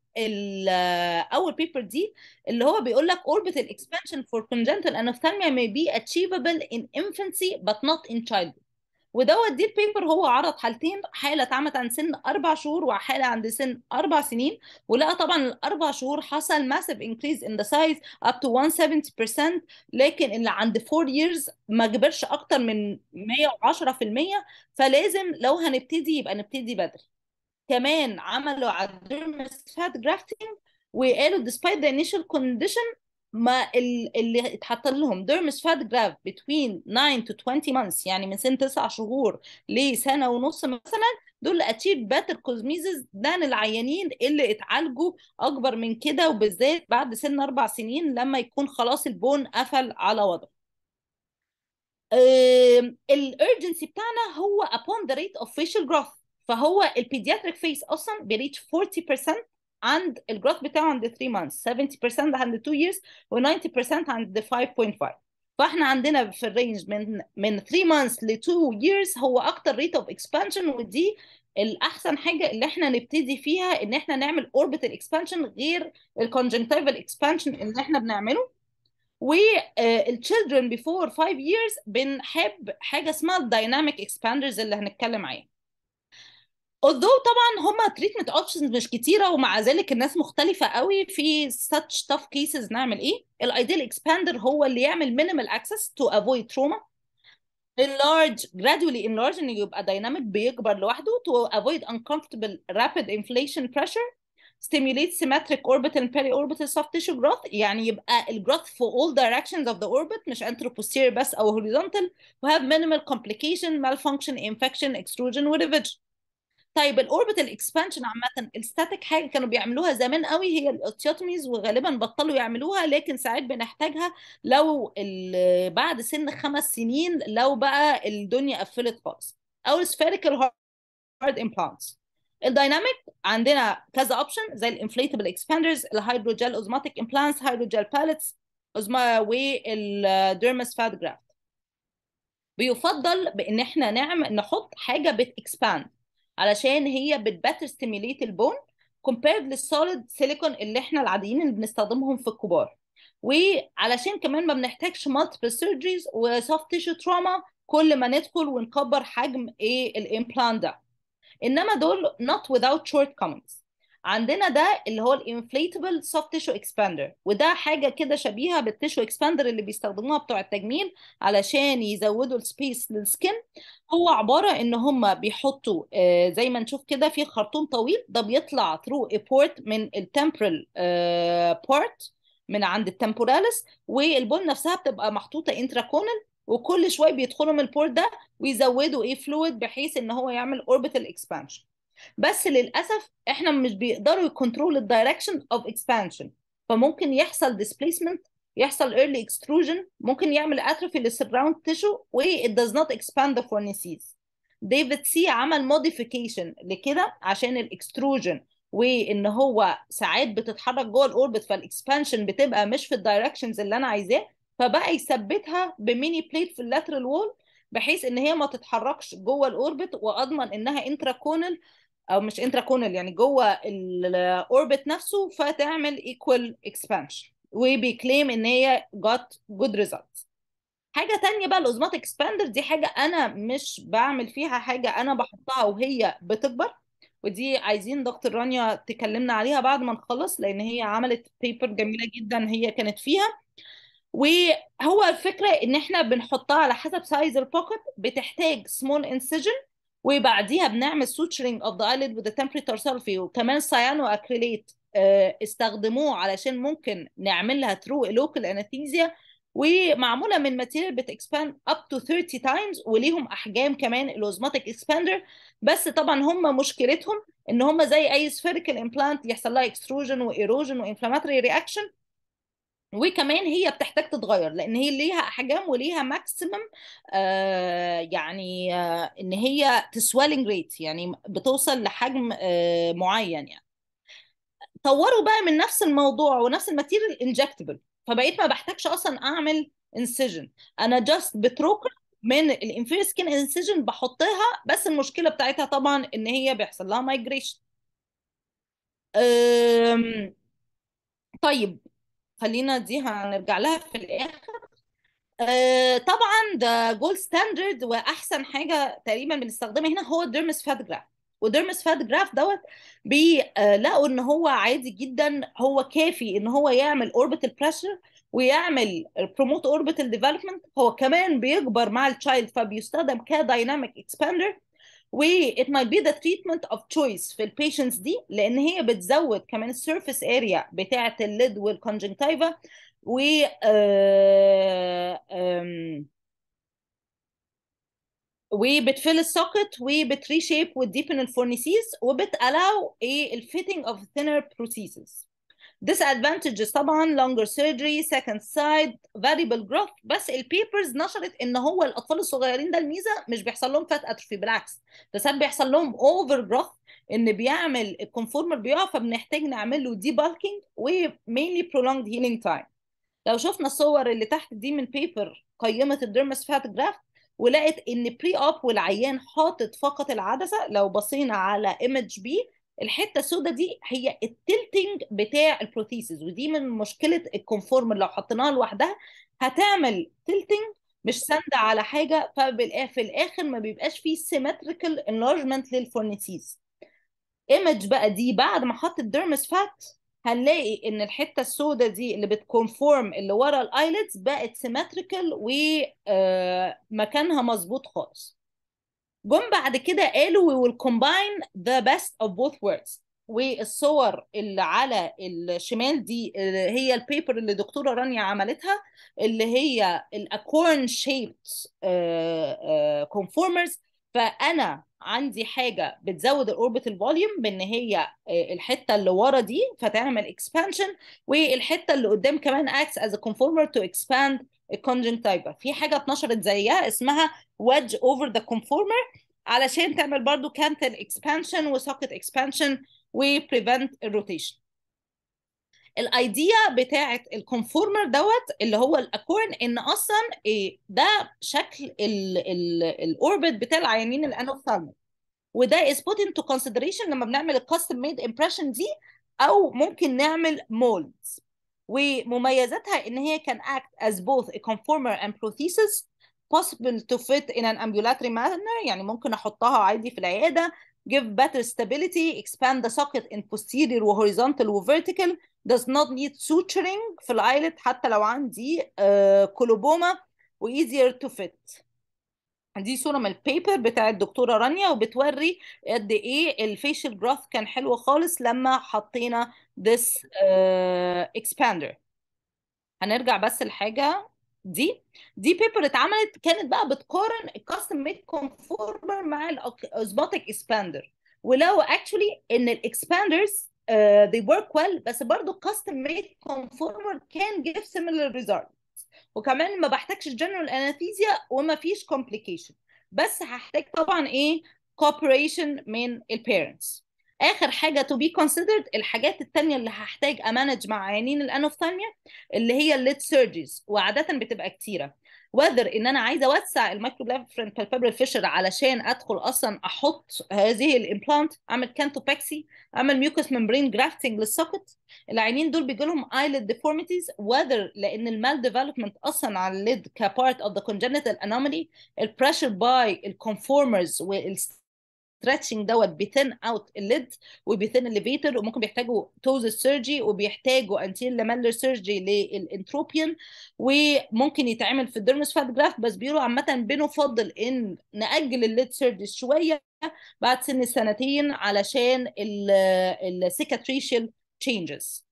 اول بيبر دي اللي هو بيقول لك orbital expansion for congenital anophthalmia may be achievable in infancy but not in childhood ودوت دي البيبر هو عرض حالتين حاله اتعمت عند سن اربع شهور وحاله عند سن اربع سنين ولقى طبعا الاربع شهور حصل ماسيف انكريز ان ذا سايز اب تو 170% لكن اللي عند 4 ييرز ما كبرش اكتر من 110% فلازم لو هنبتدي يبقى نبتدي بدري كمان عملوا على الديرمس فات جرافتنج وقالوا despite the initial condition ما اللي اتحط لهم dermis fat graft between 9 to 20 months يعني من سن 9 شهور لسنه ونص مثلا دول اتشيف باتر كوزميزز ده العيانين اللي اتعالجوا اكبر من كده وبالذات بعد سن اربع سنين لما يكون خلاص البون قفل على وضعه الارجنسي بتاعنا هو upon the rate of facial growth فهو البيدياتريك فيس اصلا بيريتش 40% عند الجروث بتاعه عند 3 months 70% عند 2 years و90% عند 5.5 فاحنا عندنا في الرينج من من 3 months ل 2 years هو اكتر ريت اوف اكسبانشن ودي الاحسن حاجه اللي احنا نبتدي فيها ان احنا نعمل اوربيتال اكسبانشن غير الكونجنتيفال اكسبانشن اللي احنا بنعمله آه، children before 5 years بنحب حاجه اسمها الدايناميك اكسباندرز اللي هنتكلم عليها although طبعا هما treatment options مش كتيره ومع ذلك الناس مختلفه قوي في such tough cases نعمل ايه ideal اكسباندر هو اللي يعمل minimal access to avoid trauma enlarge gradually enlarge ان يبقى dynamic بيكبر لوحده to avoid uncomfortable rapid inflation pressure stimulate symmetric orbital and periorbital soft tissue growth يعني يبقى growth for all directions of the orbit مش anthroposterior بس او horizontal و have minimal complication malfunction infection extrusion و طيب الاوربيتال اكسبانشن عامه الستاتيك حاجه كانوا بيعملوها زمان قوي هي الاوتيوتوميز وغالبا بطلوا يعملوها لكن ساعات بنحتاجها لو بعد سن خمس سنين لو بقى الدنيا قفلت خالص او السفيريكال هارد امبلانتس الدايناميك عندنا كذا اوبشن زي الانفليتبل اكسباندرز الهيدروجيل اوزماتيك امبلانتس هيدروجيل باليتس والديرمس فات جرافت بيفضل بان احنا نعمل نحط حاجه بتكسباند علشان هي بتبتر ستيميليت البون كومبيرد للسوليد سيليكون اللي احنا العاديين اللي بنستخدمهم في الكبار وعلشان كمان ما بنحتاجش مالتيبل سيرجريز وسوفت تيشو تروما كل ما ندخل ونكبر حجم ايه الامبلان ده انما دول not without shortcomings عندنا ده اللي هو الانفليتبل سوفت تيشو اكسباندر وده حاجه كده شبيهه بالتيشو اكسباندر اللي بيستخدموها بتوع التجميل علشان يزودوا السبيس للسكن هو عباره ان هم بيحطوا آه، زي ما نشوف كده في خرطوم طويل ده بيطلع ثرو ايبورت من التمبرال بورت بارت من عند التمبوراليس والبول نفسها بتبقى محطوطه انتراكونال وكل شويه بيدخلوا من البورت ده ويزودوا ايه فلويد بحيث ان هو يعمل اوربيتال اكسبانشن بس للاسف احنا مش بيقدروا يكونترول الدايركشن اوف اكسبانشن فممكن يحصل displacement يحصل early extrusion ممكن يعمل atrophy للسراوند تيشو و it does not expand the furnaces ديفيد سي عمل modification لكده عشان الاكستروجن وان هو ساعات بتتحرك جوه الاوربت فالاكسبانشن بتبقى مش في الدايركشنز اللي انا عايزاه فبقى يثبتها بميني بليت في اللاترال وول بحيث ان هي ما تتحركش جوه الاوربت واضمن انها انتراكونال او مش انتراكونال يعني جوه الاوربت نفسه فتعمل ايكوال اكسبانشن وبيكليم ان هي جات جود ريزلت حاجه تانية بقى الاوزمات اكسباندر دي حاجه انا مش بعمل فيها حاجه انا بحطها وهي بتكبر ودي عايزين دكتور رانيا تكلمنا عليها بعد ما نخلص لان هي عملت بيبر جميله جدا هي كانت فيها وهو الفكره ان احنا بنحطها على حسب سايز البوكت بتحتاج سمول انسجن وبعديها بنعمل سوتشرنج اوف ذا ايليد وذ تمبريتور سيلفي وكمان سيانو اكريليت آه، استخدموه علشان ممكن نعملها ثرو لوكال انستيزيا ومعموله من ماتيريال بتكسباند اب تو 30 تايمز وليهم احجام كمان الاوزماتيك اكسباندر بس طبعا هم مشكلتهم ان هم زي اي سفيريكال امبلانت يحصل لها اكستروجن وايروجن وانفلاماتوري رياكشن وكمان هي بتحتاج تتغير لان هي ليها احجام وليها ماكسيمم آه، يعني آه، ان هي تسوالينج ريت يعني بتوصل لحجم آه، معين يعني طوروا بقى من نفس الموضوع ونفس الماتيريال انجكتبل فبقيت ما بحتاجش اصلا اعمل انسجن انا جاست بتروكر من الانفيري سكين انسجن بحطها بس المشكله بتاعتها طبعا ان هي بيحصل لها مايجريشن طيب خلينا دي هنرجع لها في الاخر آه، طبعا ده جولد ستاندرد واحسن حاجه تقريبا بنستخدمها هنا هو الديرمس فات جراف وديرمس فات جراف دوت لقوا ان هو عادي جدا هو كافي ان هو يعمل اوربيتال بريشر ويعمل بروموت اوربيتال ديفلوبمنت هو كمان بيكبر مع التشايلد فبيستخدم كدايناميك اكسباندر و it might be the treatment of choice في البيشنتس دي لان هي بتزود كمان السيرفيس اريا بتاعه الليد والكونجنكتيفا و وبتفل السوكت وبتريشيب وتديبن الفورنيسيس وبتالاو ايه الفيتنج اوف ثينر بروسيسز disadvantages طبعا longer surgery second side variable growth بس البيبرز نشرت ان هو الاطفال الصغيرين ده الميزه مش بيحصل لهم فات اتروفي بالعكس ده ساعات بيحصل لهم اوفر جروث ان بيعمل الكونفورمر بيقع فبنحتاج نعمل له دي بالكينج ومينلي prolonged healing time لو شفنا الصور اللي تحت دي من بيبر قيمت الديرمس فات جرافت ولقت ان بري اب والعيان حاطط فقط العدسه لو بصينا على ايمج بي الحته السوداء دي هي التلتنج بتاع البروثيسز ودي من مشكله الكونفورم لو حطيناها لوحدها هتعمل تلتنج مش ساندة على حاجة ففي الآخر ما بيبقاش فيه سيمتريكال انرجمنت للفورنيسيز ايمج بقى دي بعد ما حط الديرمس فات هنلاقي ان الحته السوداء دي اللي بتكونفورم اللي ورا الايلتس بقت سيمتريكال ومكانها آه، مظبوط خالص جم بعد كده قالوا we will combine the best of both worlds والصور اللي على الشمال دي هي البيبر اللي دكتوره رانيا عملتها اللي هي الاكورن شيبت كونفورمرز فانا عندي حاجه بتزود الاوربيتال فوليوم بان هي آه، الحته اللي ورا دي فتعمل اكسبانشن والحته اللي قدام كمان acts as a conformer to expand الكونجنتايفا في حاجه اتنشرت زيها اسمها ويدج اوفر ذا كونفورمر علشان تعمل برضو كانتر اكسبانشن وسوكت اكسبانشن وبريفنت الروتيشن الايديا بتاعه الكونفورمر دوت اللي هو الاكورن ان اصلا إيه ده شكل الاوربت بتاع العيانين الانوفثالميك وده از put into consideration لما بنعمل الكاستم ميد امبريشن دي او ممكن نعمل مولدز ومميزاتها ان هي can act as both a conformer and prothesis possible to fit in an ambulatory manner يعني ممكن احطها عادي في العياده give better stability expand the socket in posterior و horizontal و vertical does not need suturing في الايلت حتى لو عندي كولوبوما uh, و easier to fit دي صوره من البيبر بتاع الدكتوره رانيا وبتوري قد ايه الفيشل جروث كان حلو خالص لما حطينا this اكسباندر آه، uh, هنرجع بس لحاجه دي دي بيبر اتعملت كانت بقى بتقارن الكاستم ميد كونفورمر مع الاوزماتيك اكسباندر ولو اكشولي ان الاكسباندرز آه، uh, they work well بس برضه الكاستم ميد كونفورمر كان give similar results وكمان ما بحتاجش جنرال انستيزيا وما فيش كومبليكيشن بس هحتاج طبعا ايه cooperation من البيرنتس اخر حاجه تو بي considered الحاجات الثانيه اللي هحتاج امانج مع عيانين الانوفثالميا اللي هي الليت سيرجيز وعاده بتبقى كتيره وذر ان انا عايزه اوسع المايكرو بلافرنت فيشر علشان ادخل اصلا احط هذه الامبلانت اعمل كانتوباكسي اعمل ميوكس ممبرين جرافتنج للسوكت العينين دول بيجي لهم ايليد ديفورميتيز وذر لان المال ديفلوبمنت اصلا على الليد كبارت اوف ذا كونجنتال انومالي البريشر باي الكونفورمرز وال ستريتشنج دوت بيثن اوت الليد وبيثن الليفيتر وممكن بيحتاجوا توز سيرجي وبيحتاجوا انتيل لاملر سيرجي للانتروبيان وممكن يتعمل في الديرمس فات جرافت بس بيقولوا عامه بنفضل ان ناجل الليد سيرجي شويه بعد سن سنتين علشان السيكاتريشال تشينجز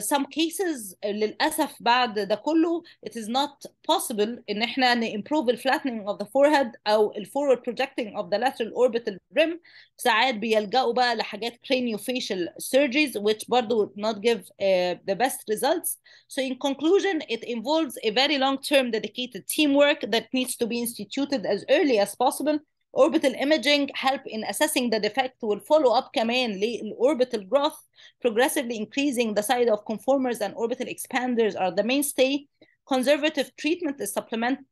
some cases للأسف بعد ده كله it is not possible إن إحنا ن improve the flattening of the forehead أو the forward projecting of the lateral orbital rim ساعات بيلجأوا بقى لحاجات craniofacial surgeries which برضو would not give uh, the best results so in conclusion it involves a very long term dedicated teamwork that needs to be instituted as early as possible orbital imaging help in assessing the defect Will follow up كمان للorbital growth progressively increasing the size of conformers and orbital expanders are the mainstay conservative treatment is supplemented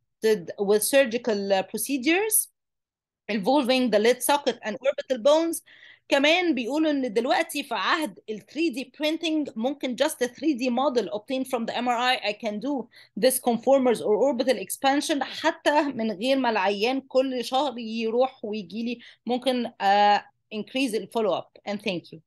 with surgical uh, procedures involving the lid socket and orbital bones كمان بيقولوا ان دلوقتي في عهد ال 3 دي printing ممكن just a 3 دي model obtained from the MRI I can do this conformers or orbital expansion حتى من غير ما العيان كل شهر يروح ويجي لي ممكن uh, increase the follow up and thank you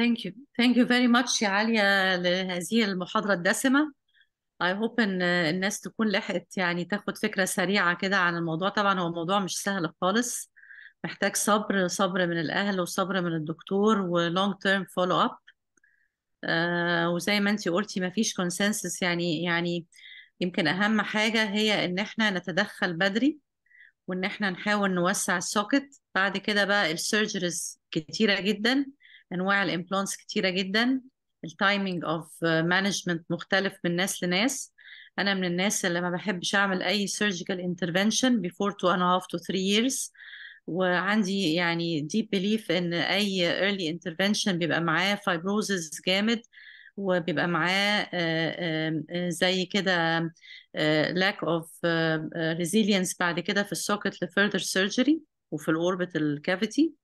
Thank you. Thank you very much يا عالية لهذه المحاضرة الدسمة. I hope إن الناس تكون لحقت يعني تاخد فكرة سريعة كده عن الموضوع طبعا هو موضوع مش سهل خالص محتاج صبر صبر من الأهل وصبر من الدكتور و long term follow up آه، وزي ما انتي قلتي مفيش كونسنسس يعني يعني يمكن أهم حاجة هي إن احنا نتدخل بدري وإن احنا نحاول نوسع السوكت بعد كده بقى السيرجرز كتيرة جدا أنواع الإمبلانتس كتيرة جدا التايمينج اوف مانجمنت مختلف من ناس لناس انا من الناس اللي ما بحبش اعمل اي surgical intervention before 2 and a half to 3 years وعندي يعني deep belief ان اي early intervention بيبقى معاه fibrosis جامد وبيبقى معاه آه، آه، زي كده آه، lack of resilience بعد كده في السوكت لفurther surgery وفي الاوربيتال كافيتي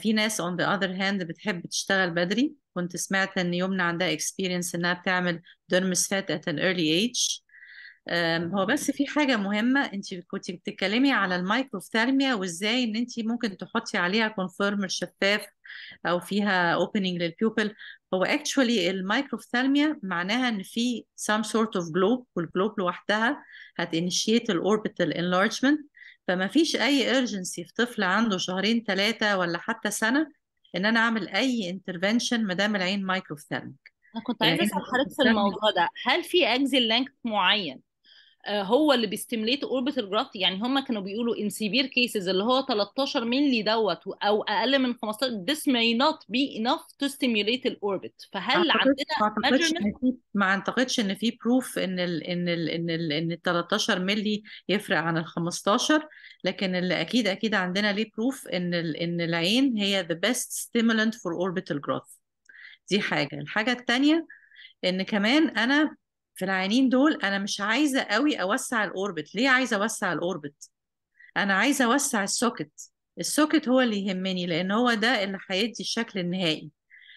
في ناس on the other hand بتحب تشتغل بدري كنت سمعت ان يمنى عندها اكسبيرينس انها بتعمل ديرمس فات ات ان ايرلي ايج هو بس في حاجة مهمة انت كنت بتتكلمي على المايكروثيرميا وازاي ان انت ممكن تحطي عليها كونفيرمر شفاف او فيها اوبننج للبيوبل هو اكشولي المايكروثيرميا معناها ان في سام سورت اوف جلوب والجلوب لوحدها هتنشيت الاوربيتال انلارجمنت فما فيش اي ايرجنسي في طفل عنده شهرين ثلاثة ولا حتى سنة ان انا اعمل اي انترفنشن ما دام العين مايكروفثالميك انا كنت آه، عايزه اسال حضرتك في الموضوع ده هل في اكزل لينك معين هو اللي بيستيميليت اوربيتال جرافت يعني هم كانوا بيقولوا ان سيفير كيسز اللي هو 13 مللي دوت او اقل من 15 ذس ماي نوت بي انف تو ستيميليت الاوربت فهل عندنا ما اعتقدش ان في ما اعتقدش ان في بروف ان الـ ان الـ ان ال ان ال 13 مللي يفرق عن ال 15 لكن اللي اكيد اكيد عندنا ليه بروف ان ان العين هي ذا بيست ستيمولنت فور اوربيتال growth دي حاجه الحاجه الثانيه ان كمان انا في العينين دول انا مش عايزه قوي اوسع الاوربت ليه عايزه اوسع الاوربت انا عايزه اوسع السوكت السوكت هو اللي يهمني لان هو ده اللي هيدي الشكل النهائي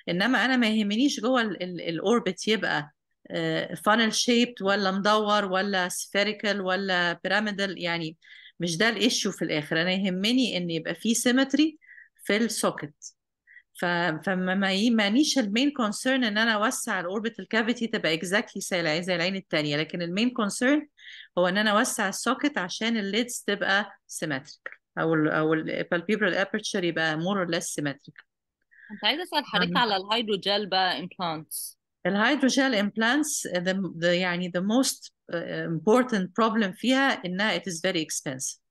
انما انا ما يهمنيش جوه الاوربت يبقى فانل آه، شيبت ولا مدور ولا سفيريكال ولا بيراميدال يعني مش ده الايشو في الاخر انا يهمني ان يبقى في سيمتري في السوكت فما يمانيش المين كونسيرن ان انا اوسع الاوربيتال كافيتي تبقى اكزاكتلي زي زي العين الثانيه لكن المين كونسيرن هو ان انا اوسع السوكت عشان الليدز تبقى سيمتريك او ال او البالبيبرال ابرتشر يبقى مور اور ليس سيمتريك كنت عايزه اسال حضرتك على الهيدروجيل بقى امبلانتس الهيدروجيل امبلانتس يعني the most uh, important problem فيها انها it is very expensive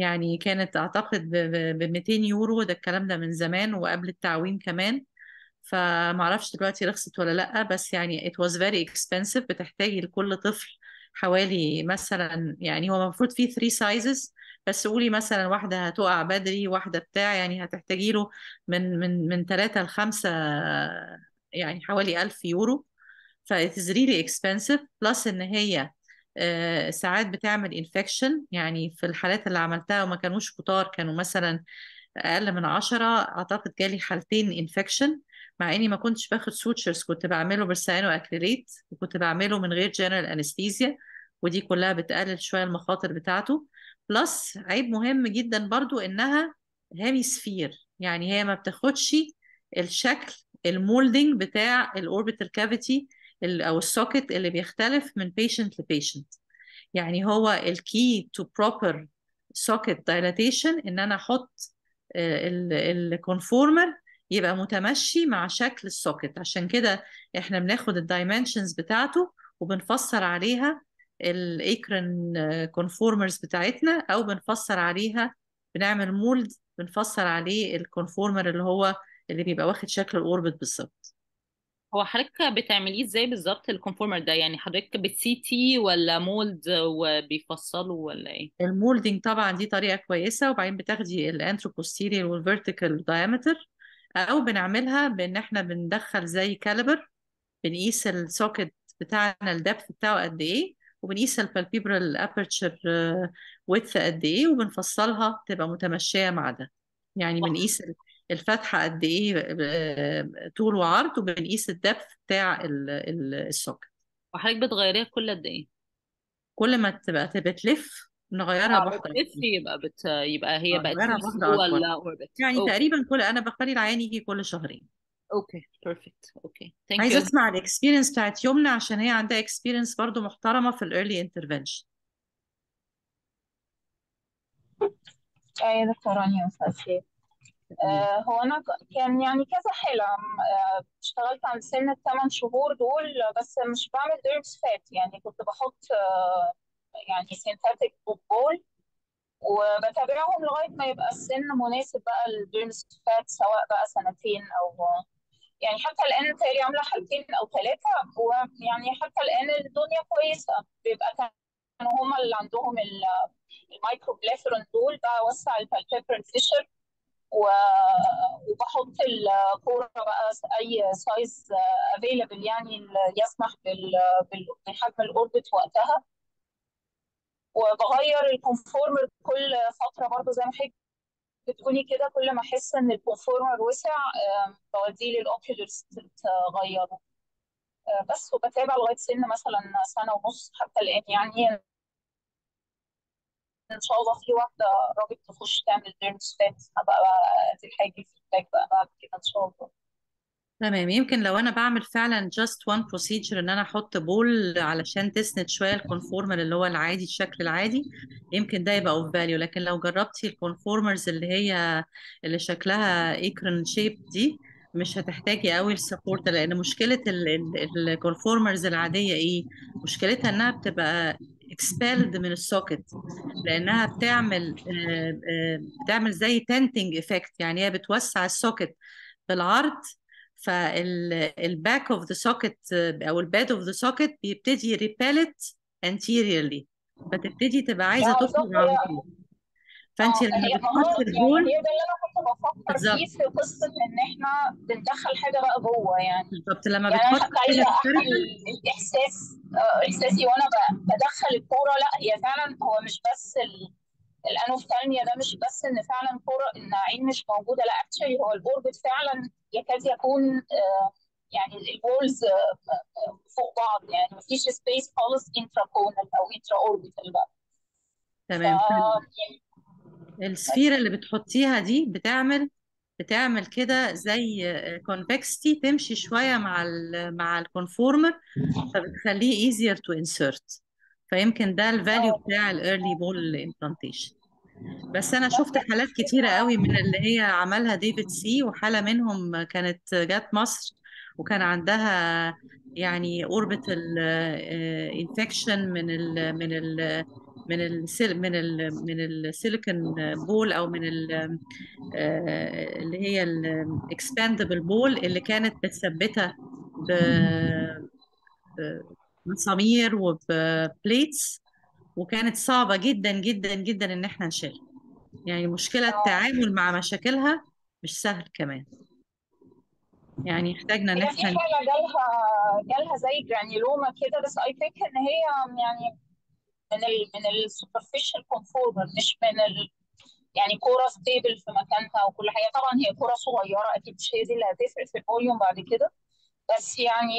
يعني كانت أعتقد ب 200 يورو ده الكلام ده من زمان وقبل التعويم كمان فمعرفش دلوقتي رخصت ولا لأ بس يعني it was very expensive بتحتاجي لكل طفل حوالي مثلا يعني هو المفروض فيه 3 sizes بس قولي مثلا واحدة هتقع بدري واحدة بتاع يعني هتحتاجي له من من من 3 ل 5 يعني حوالي 1000 يورو ف it is really expensive plus ان هي آه، ساعات بتعمل انفكشن يعني في الحالات اللي عملتها وما كانوش كتار كانوا مثلا اقل من عشرة اعتقد جالي حالتين انفكشن مع اني ما كنتش باخد سوتشرز كنت بعمله برسانو اكريليت وكنت بعمله من غير جنرال انستيزيا ودي كلها بتقلل شويه المخاطر بتاعته بلس عيب مهم جدا برضو انها هامي سفير يعني هي ما بتاخدش الشكل المولدنج بتاع الاوربيتال كافيتي او السوكت اللي بيختلف من بيشنت لبيشنت يعني هو الكي تو بروبر سوكت دايلاتيشن ان انا احط آه، الكونفورمر يبقى متمشي مع شكل السوكت عشان كده احنا بناخد الدايمنشنز بتاعته وبنفسر عليها الايكرن آه، كونفورمرز بتاعتنا او بنفسر عليها بنعمل مولد بنفسر عليه الكونفورمر اللي هو اللي بيبقى واخد شكل الاوربت بالظبط هو حضرتك بتعمليه ازاي بالظبط الكونفورمر ده يعني حضرتك بتسي تي ولا مولد وبيفصله ولا ايه المولدنج طبعا دي طريقه كويسه وبعدين بتاخدي الانتروبوستيريال والفيرتيكال دايمتر او بنعملها بان احنا بندخل زي كاليبر بنقيس السوكت بتاعنا الدبث بتاعه قد ايه وبنقيس البالبيبرال ابرتشر ويدث قد ايه وبنفصلها تبقى متمشيه مع ده يعني بنقيس الفتحه قد ايه آه، آه، طول وعرض وبنقيس الدبث بتاع السوكت وحضرتك بتغيريها كل قد ايه كل ما تبقى بتلف نغيرها اه بتلف يبقى بت... يبقى هي بقت ولا اوربت يعني أوكي. تقريبا كل انا بخلي العيان يجي كل شهرين اوكي بيرفكت اوكي ثانك يو عايزه اسمع الاكسبيرينس بتاعت يمنى عشان هي عندها اكسبيرينس برضو محترمه في الايرلي انترفنشن يا دكتورة رانيا مساء الخير آه، هو أنا كان يعني كذا حالة آه اشتغلت عند سن الثمان شهور دول بس مش بعمل ديرمس فات يعني كنت بحط آه، يعني سينثاتيك بول وبتابعهم لغاية ما يبقى السن مناسب بقى للديرمس فات سواء بقى سنتين أو يعني حتى الآن تقريبا عاملة حالتين أو ثلاثة ويعني حتى الآن الدنيا كويسة بيبقى كانوا هما اللي عندهم المايكرو دول بقى وسع البالبيبرال فيشر وبحط الكوره بقى اي سايز افيلبل يعني يسمح بحجم الاوربت وقتها وبغير الكونفورمر كل فتره برضو زي ما حضرتك بتقولي كده كل ما احس ان الكونفورمر وسع بوديه للاوكيولرست تغيره آه، بس وبتابع لغايه سن مثلا سنه ونص حتى الان يعني ان شاء الله في واحده راجل تخش تعمل ديرن ستات هبقى دي الحاجه الفيدباك بقى بعد كده ان شاء الله تمام يمكن لو انا بعمل فعلا جاست وان بروسيجر ان انا احط بول علشان تسند شويه الكونفورمر اللي هو العادي الشكل العادي يمكن ده يبقى اوف فاليو لكن لو جربتي الكونفورمرز اللي هي اللي شكلها ايكرن شيب دي مش هتحتاجي قوي السبورت لان مشكله الكونفورمرز العاديه ايه مشكلتها انها بتبقى اكسبيلد من السوكت لانها بتعمل آه، آه، بتعمل زي تنتنج افكت يعني هي بتوسع السوكت بالعرض فالباك اوف ذا سوكت او الباد اوف ذا سوكت بيبتدي ريبيلت انتيريرلي فتبتدي تبقى عايزه يعني تخرج على طول فانت آه، لما بتحطي يعني الجول هي ده اللي انا كنت بفكر فيه في قصه ان احنا بندخل حاجه بقى جوه يعني بالظبط لما يعني بتحطي الاحساس آه، احساسي وانا بدخل الكوره لا هي فعلا هو مش بس ال... الانوفتالميا ده مش بس ان فعلا كرة ان عين مش موجوده لا اكشلي هو الاوربت فعلا يكاد يكون آه، يعني البولز فوق بعض يعني مفيش سبيس خالص انترا كونال او انترا اوربيتال بقى تمام السفيرة اللي بتحطيها دي بتعمل بتعمل كده زي كونفكستي تمشي شوية مع الـ مع الكونفورمر فبتخليه easier to insert فيمكن ده الفاليو بتاع الايرلي بول امبلانتيشن بس انا شفت حالات كتيرة قوي من اللي هي عملها ديفيد سي وحالة منهم كانت جات مصر وكان عندها يعني اوربيتال انفكشن من الـ من ال من السيل من ال من السيليكون بول او من آه، اللي هي الاكسباندبل بول اللي كانت بتثبتها آه، بمسامير وبليتس وكانت صعبه جدا جدا جدا ان احنا نشيلها يعني مشكله التعامل مع مشاكلها مش سهل كمان يعني احتاجنا نفهم في جالها جالها زي جرانيلوما كده بس اي ثينك ان هي يعني من ال من السوبرفيشال كونفورمر مش من ال يعني كوره ستيبل في مكانها وكل حاجه طبعا هي كوره صغيره اكيد مش هي دي اللي هتفرق في الفوليوم بعد كده بس يعني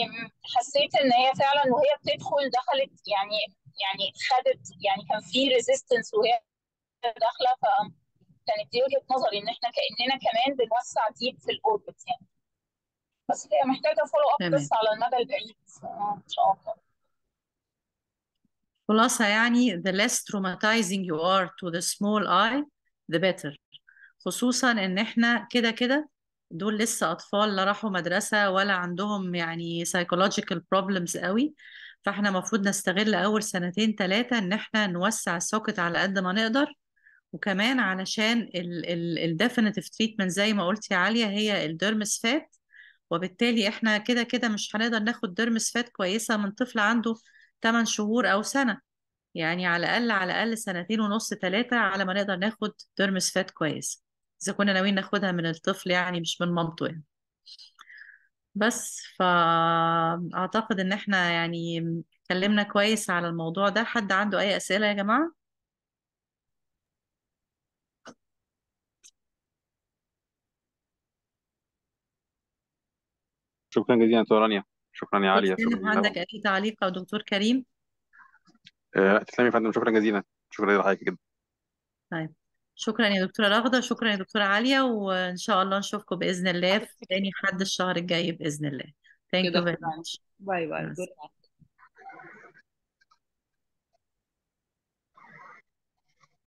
حسيت ان هي فعلا وهي بتدخل دخلت يعني يعني خدت يعني كان في ريزيستنس وهي داخله فكانت دي وجهه نظري ان احنا كاننا كمان بنوسع ديب في الاوربت يعني بس هي محتاجه فولو اب بس على المدى البعيد ان شاء الله خلاصة يعني the less traumatizing you are to the small eye the better خصوصا ان احنا كده كده دول لسه اطفال لا راحوا مدرسة ولا عندهم يعني psychological problems قوي فاحنا المفروض نستغل اول سنتين ثلاثة ان احنا نوسع السوكت على قد ما نقدر وكمان علشان ال definitive treatment زي ما قلتي يا عالية هي فات وبالتالي احنا كده كده مش هنقدر ناخد فات كويسة من طفل عنده 8 شهور او سنه يعني على الاقل على الاقل سنتين ونص ثلاثه على ما نقدر ناخد فات كويس اذا كنا ناويين ناخدها من الطفل يعني مش من مامته يعني بس فاعتقد ان احنا يعني اتكلمنا كويس على الموضوع ده حد عنده اي اسئله يا جماعه شكرا جزيلا يا رانيا شكرا يا علي شكرا سالم عندك أي تعليق أو دكتور كريم؟ آه تسلمي يا فندم شكرا جزيلا شكرا لحضرتك جدا طيب شكرا يا دكتورة رغدة شكرا يا دكتورة عالية وإن شاء الله نشوفكم بإذن الله في تاني حد الشهر الجاي بإذن الله ثانك يو باي باي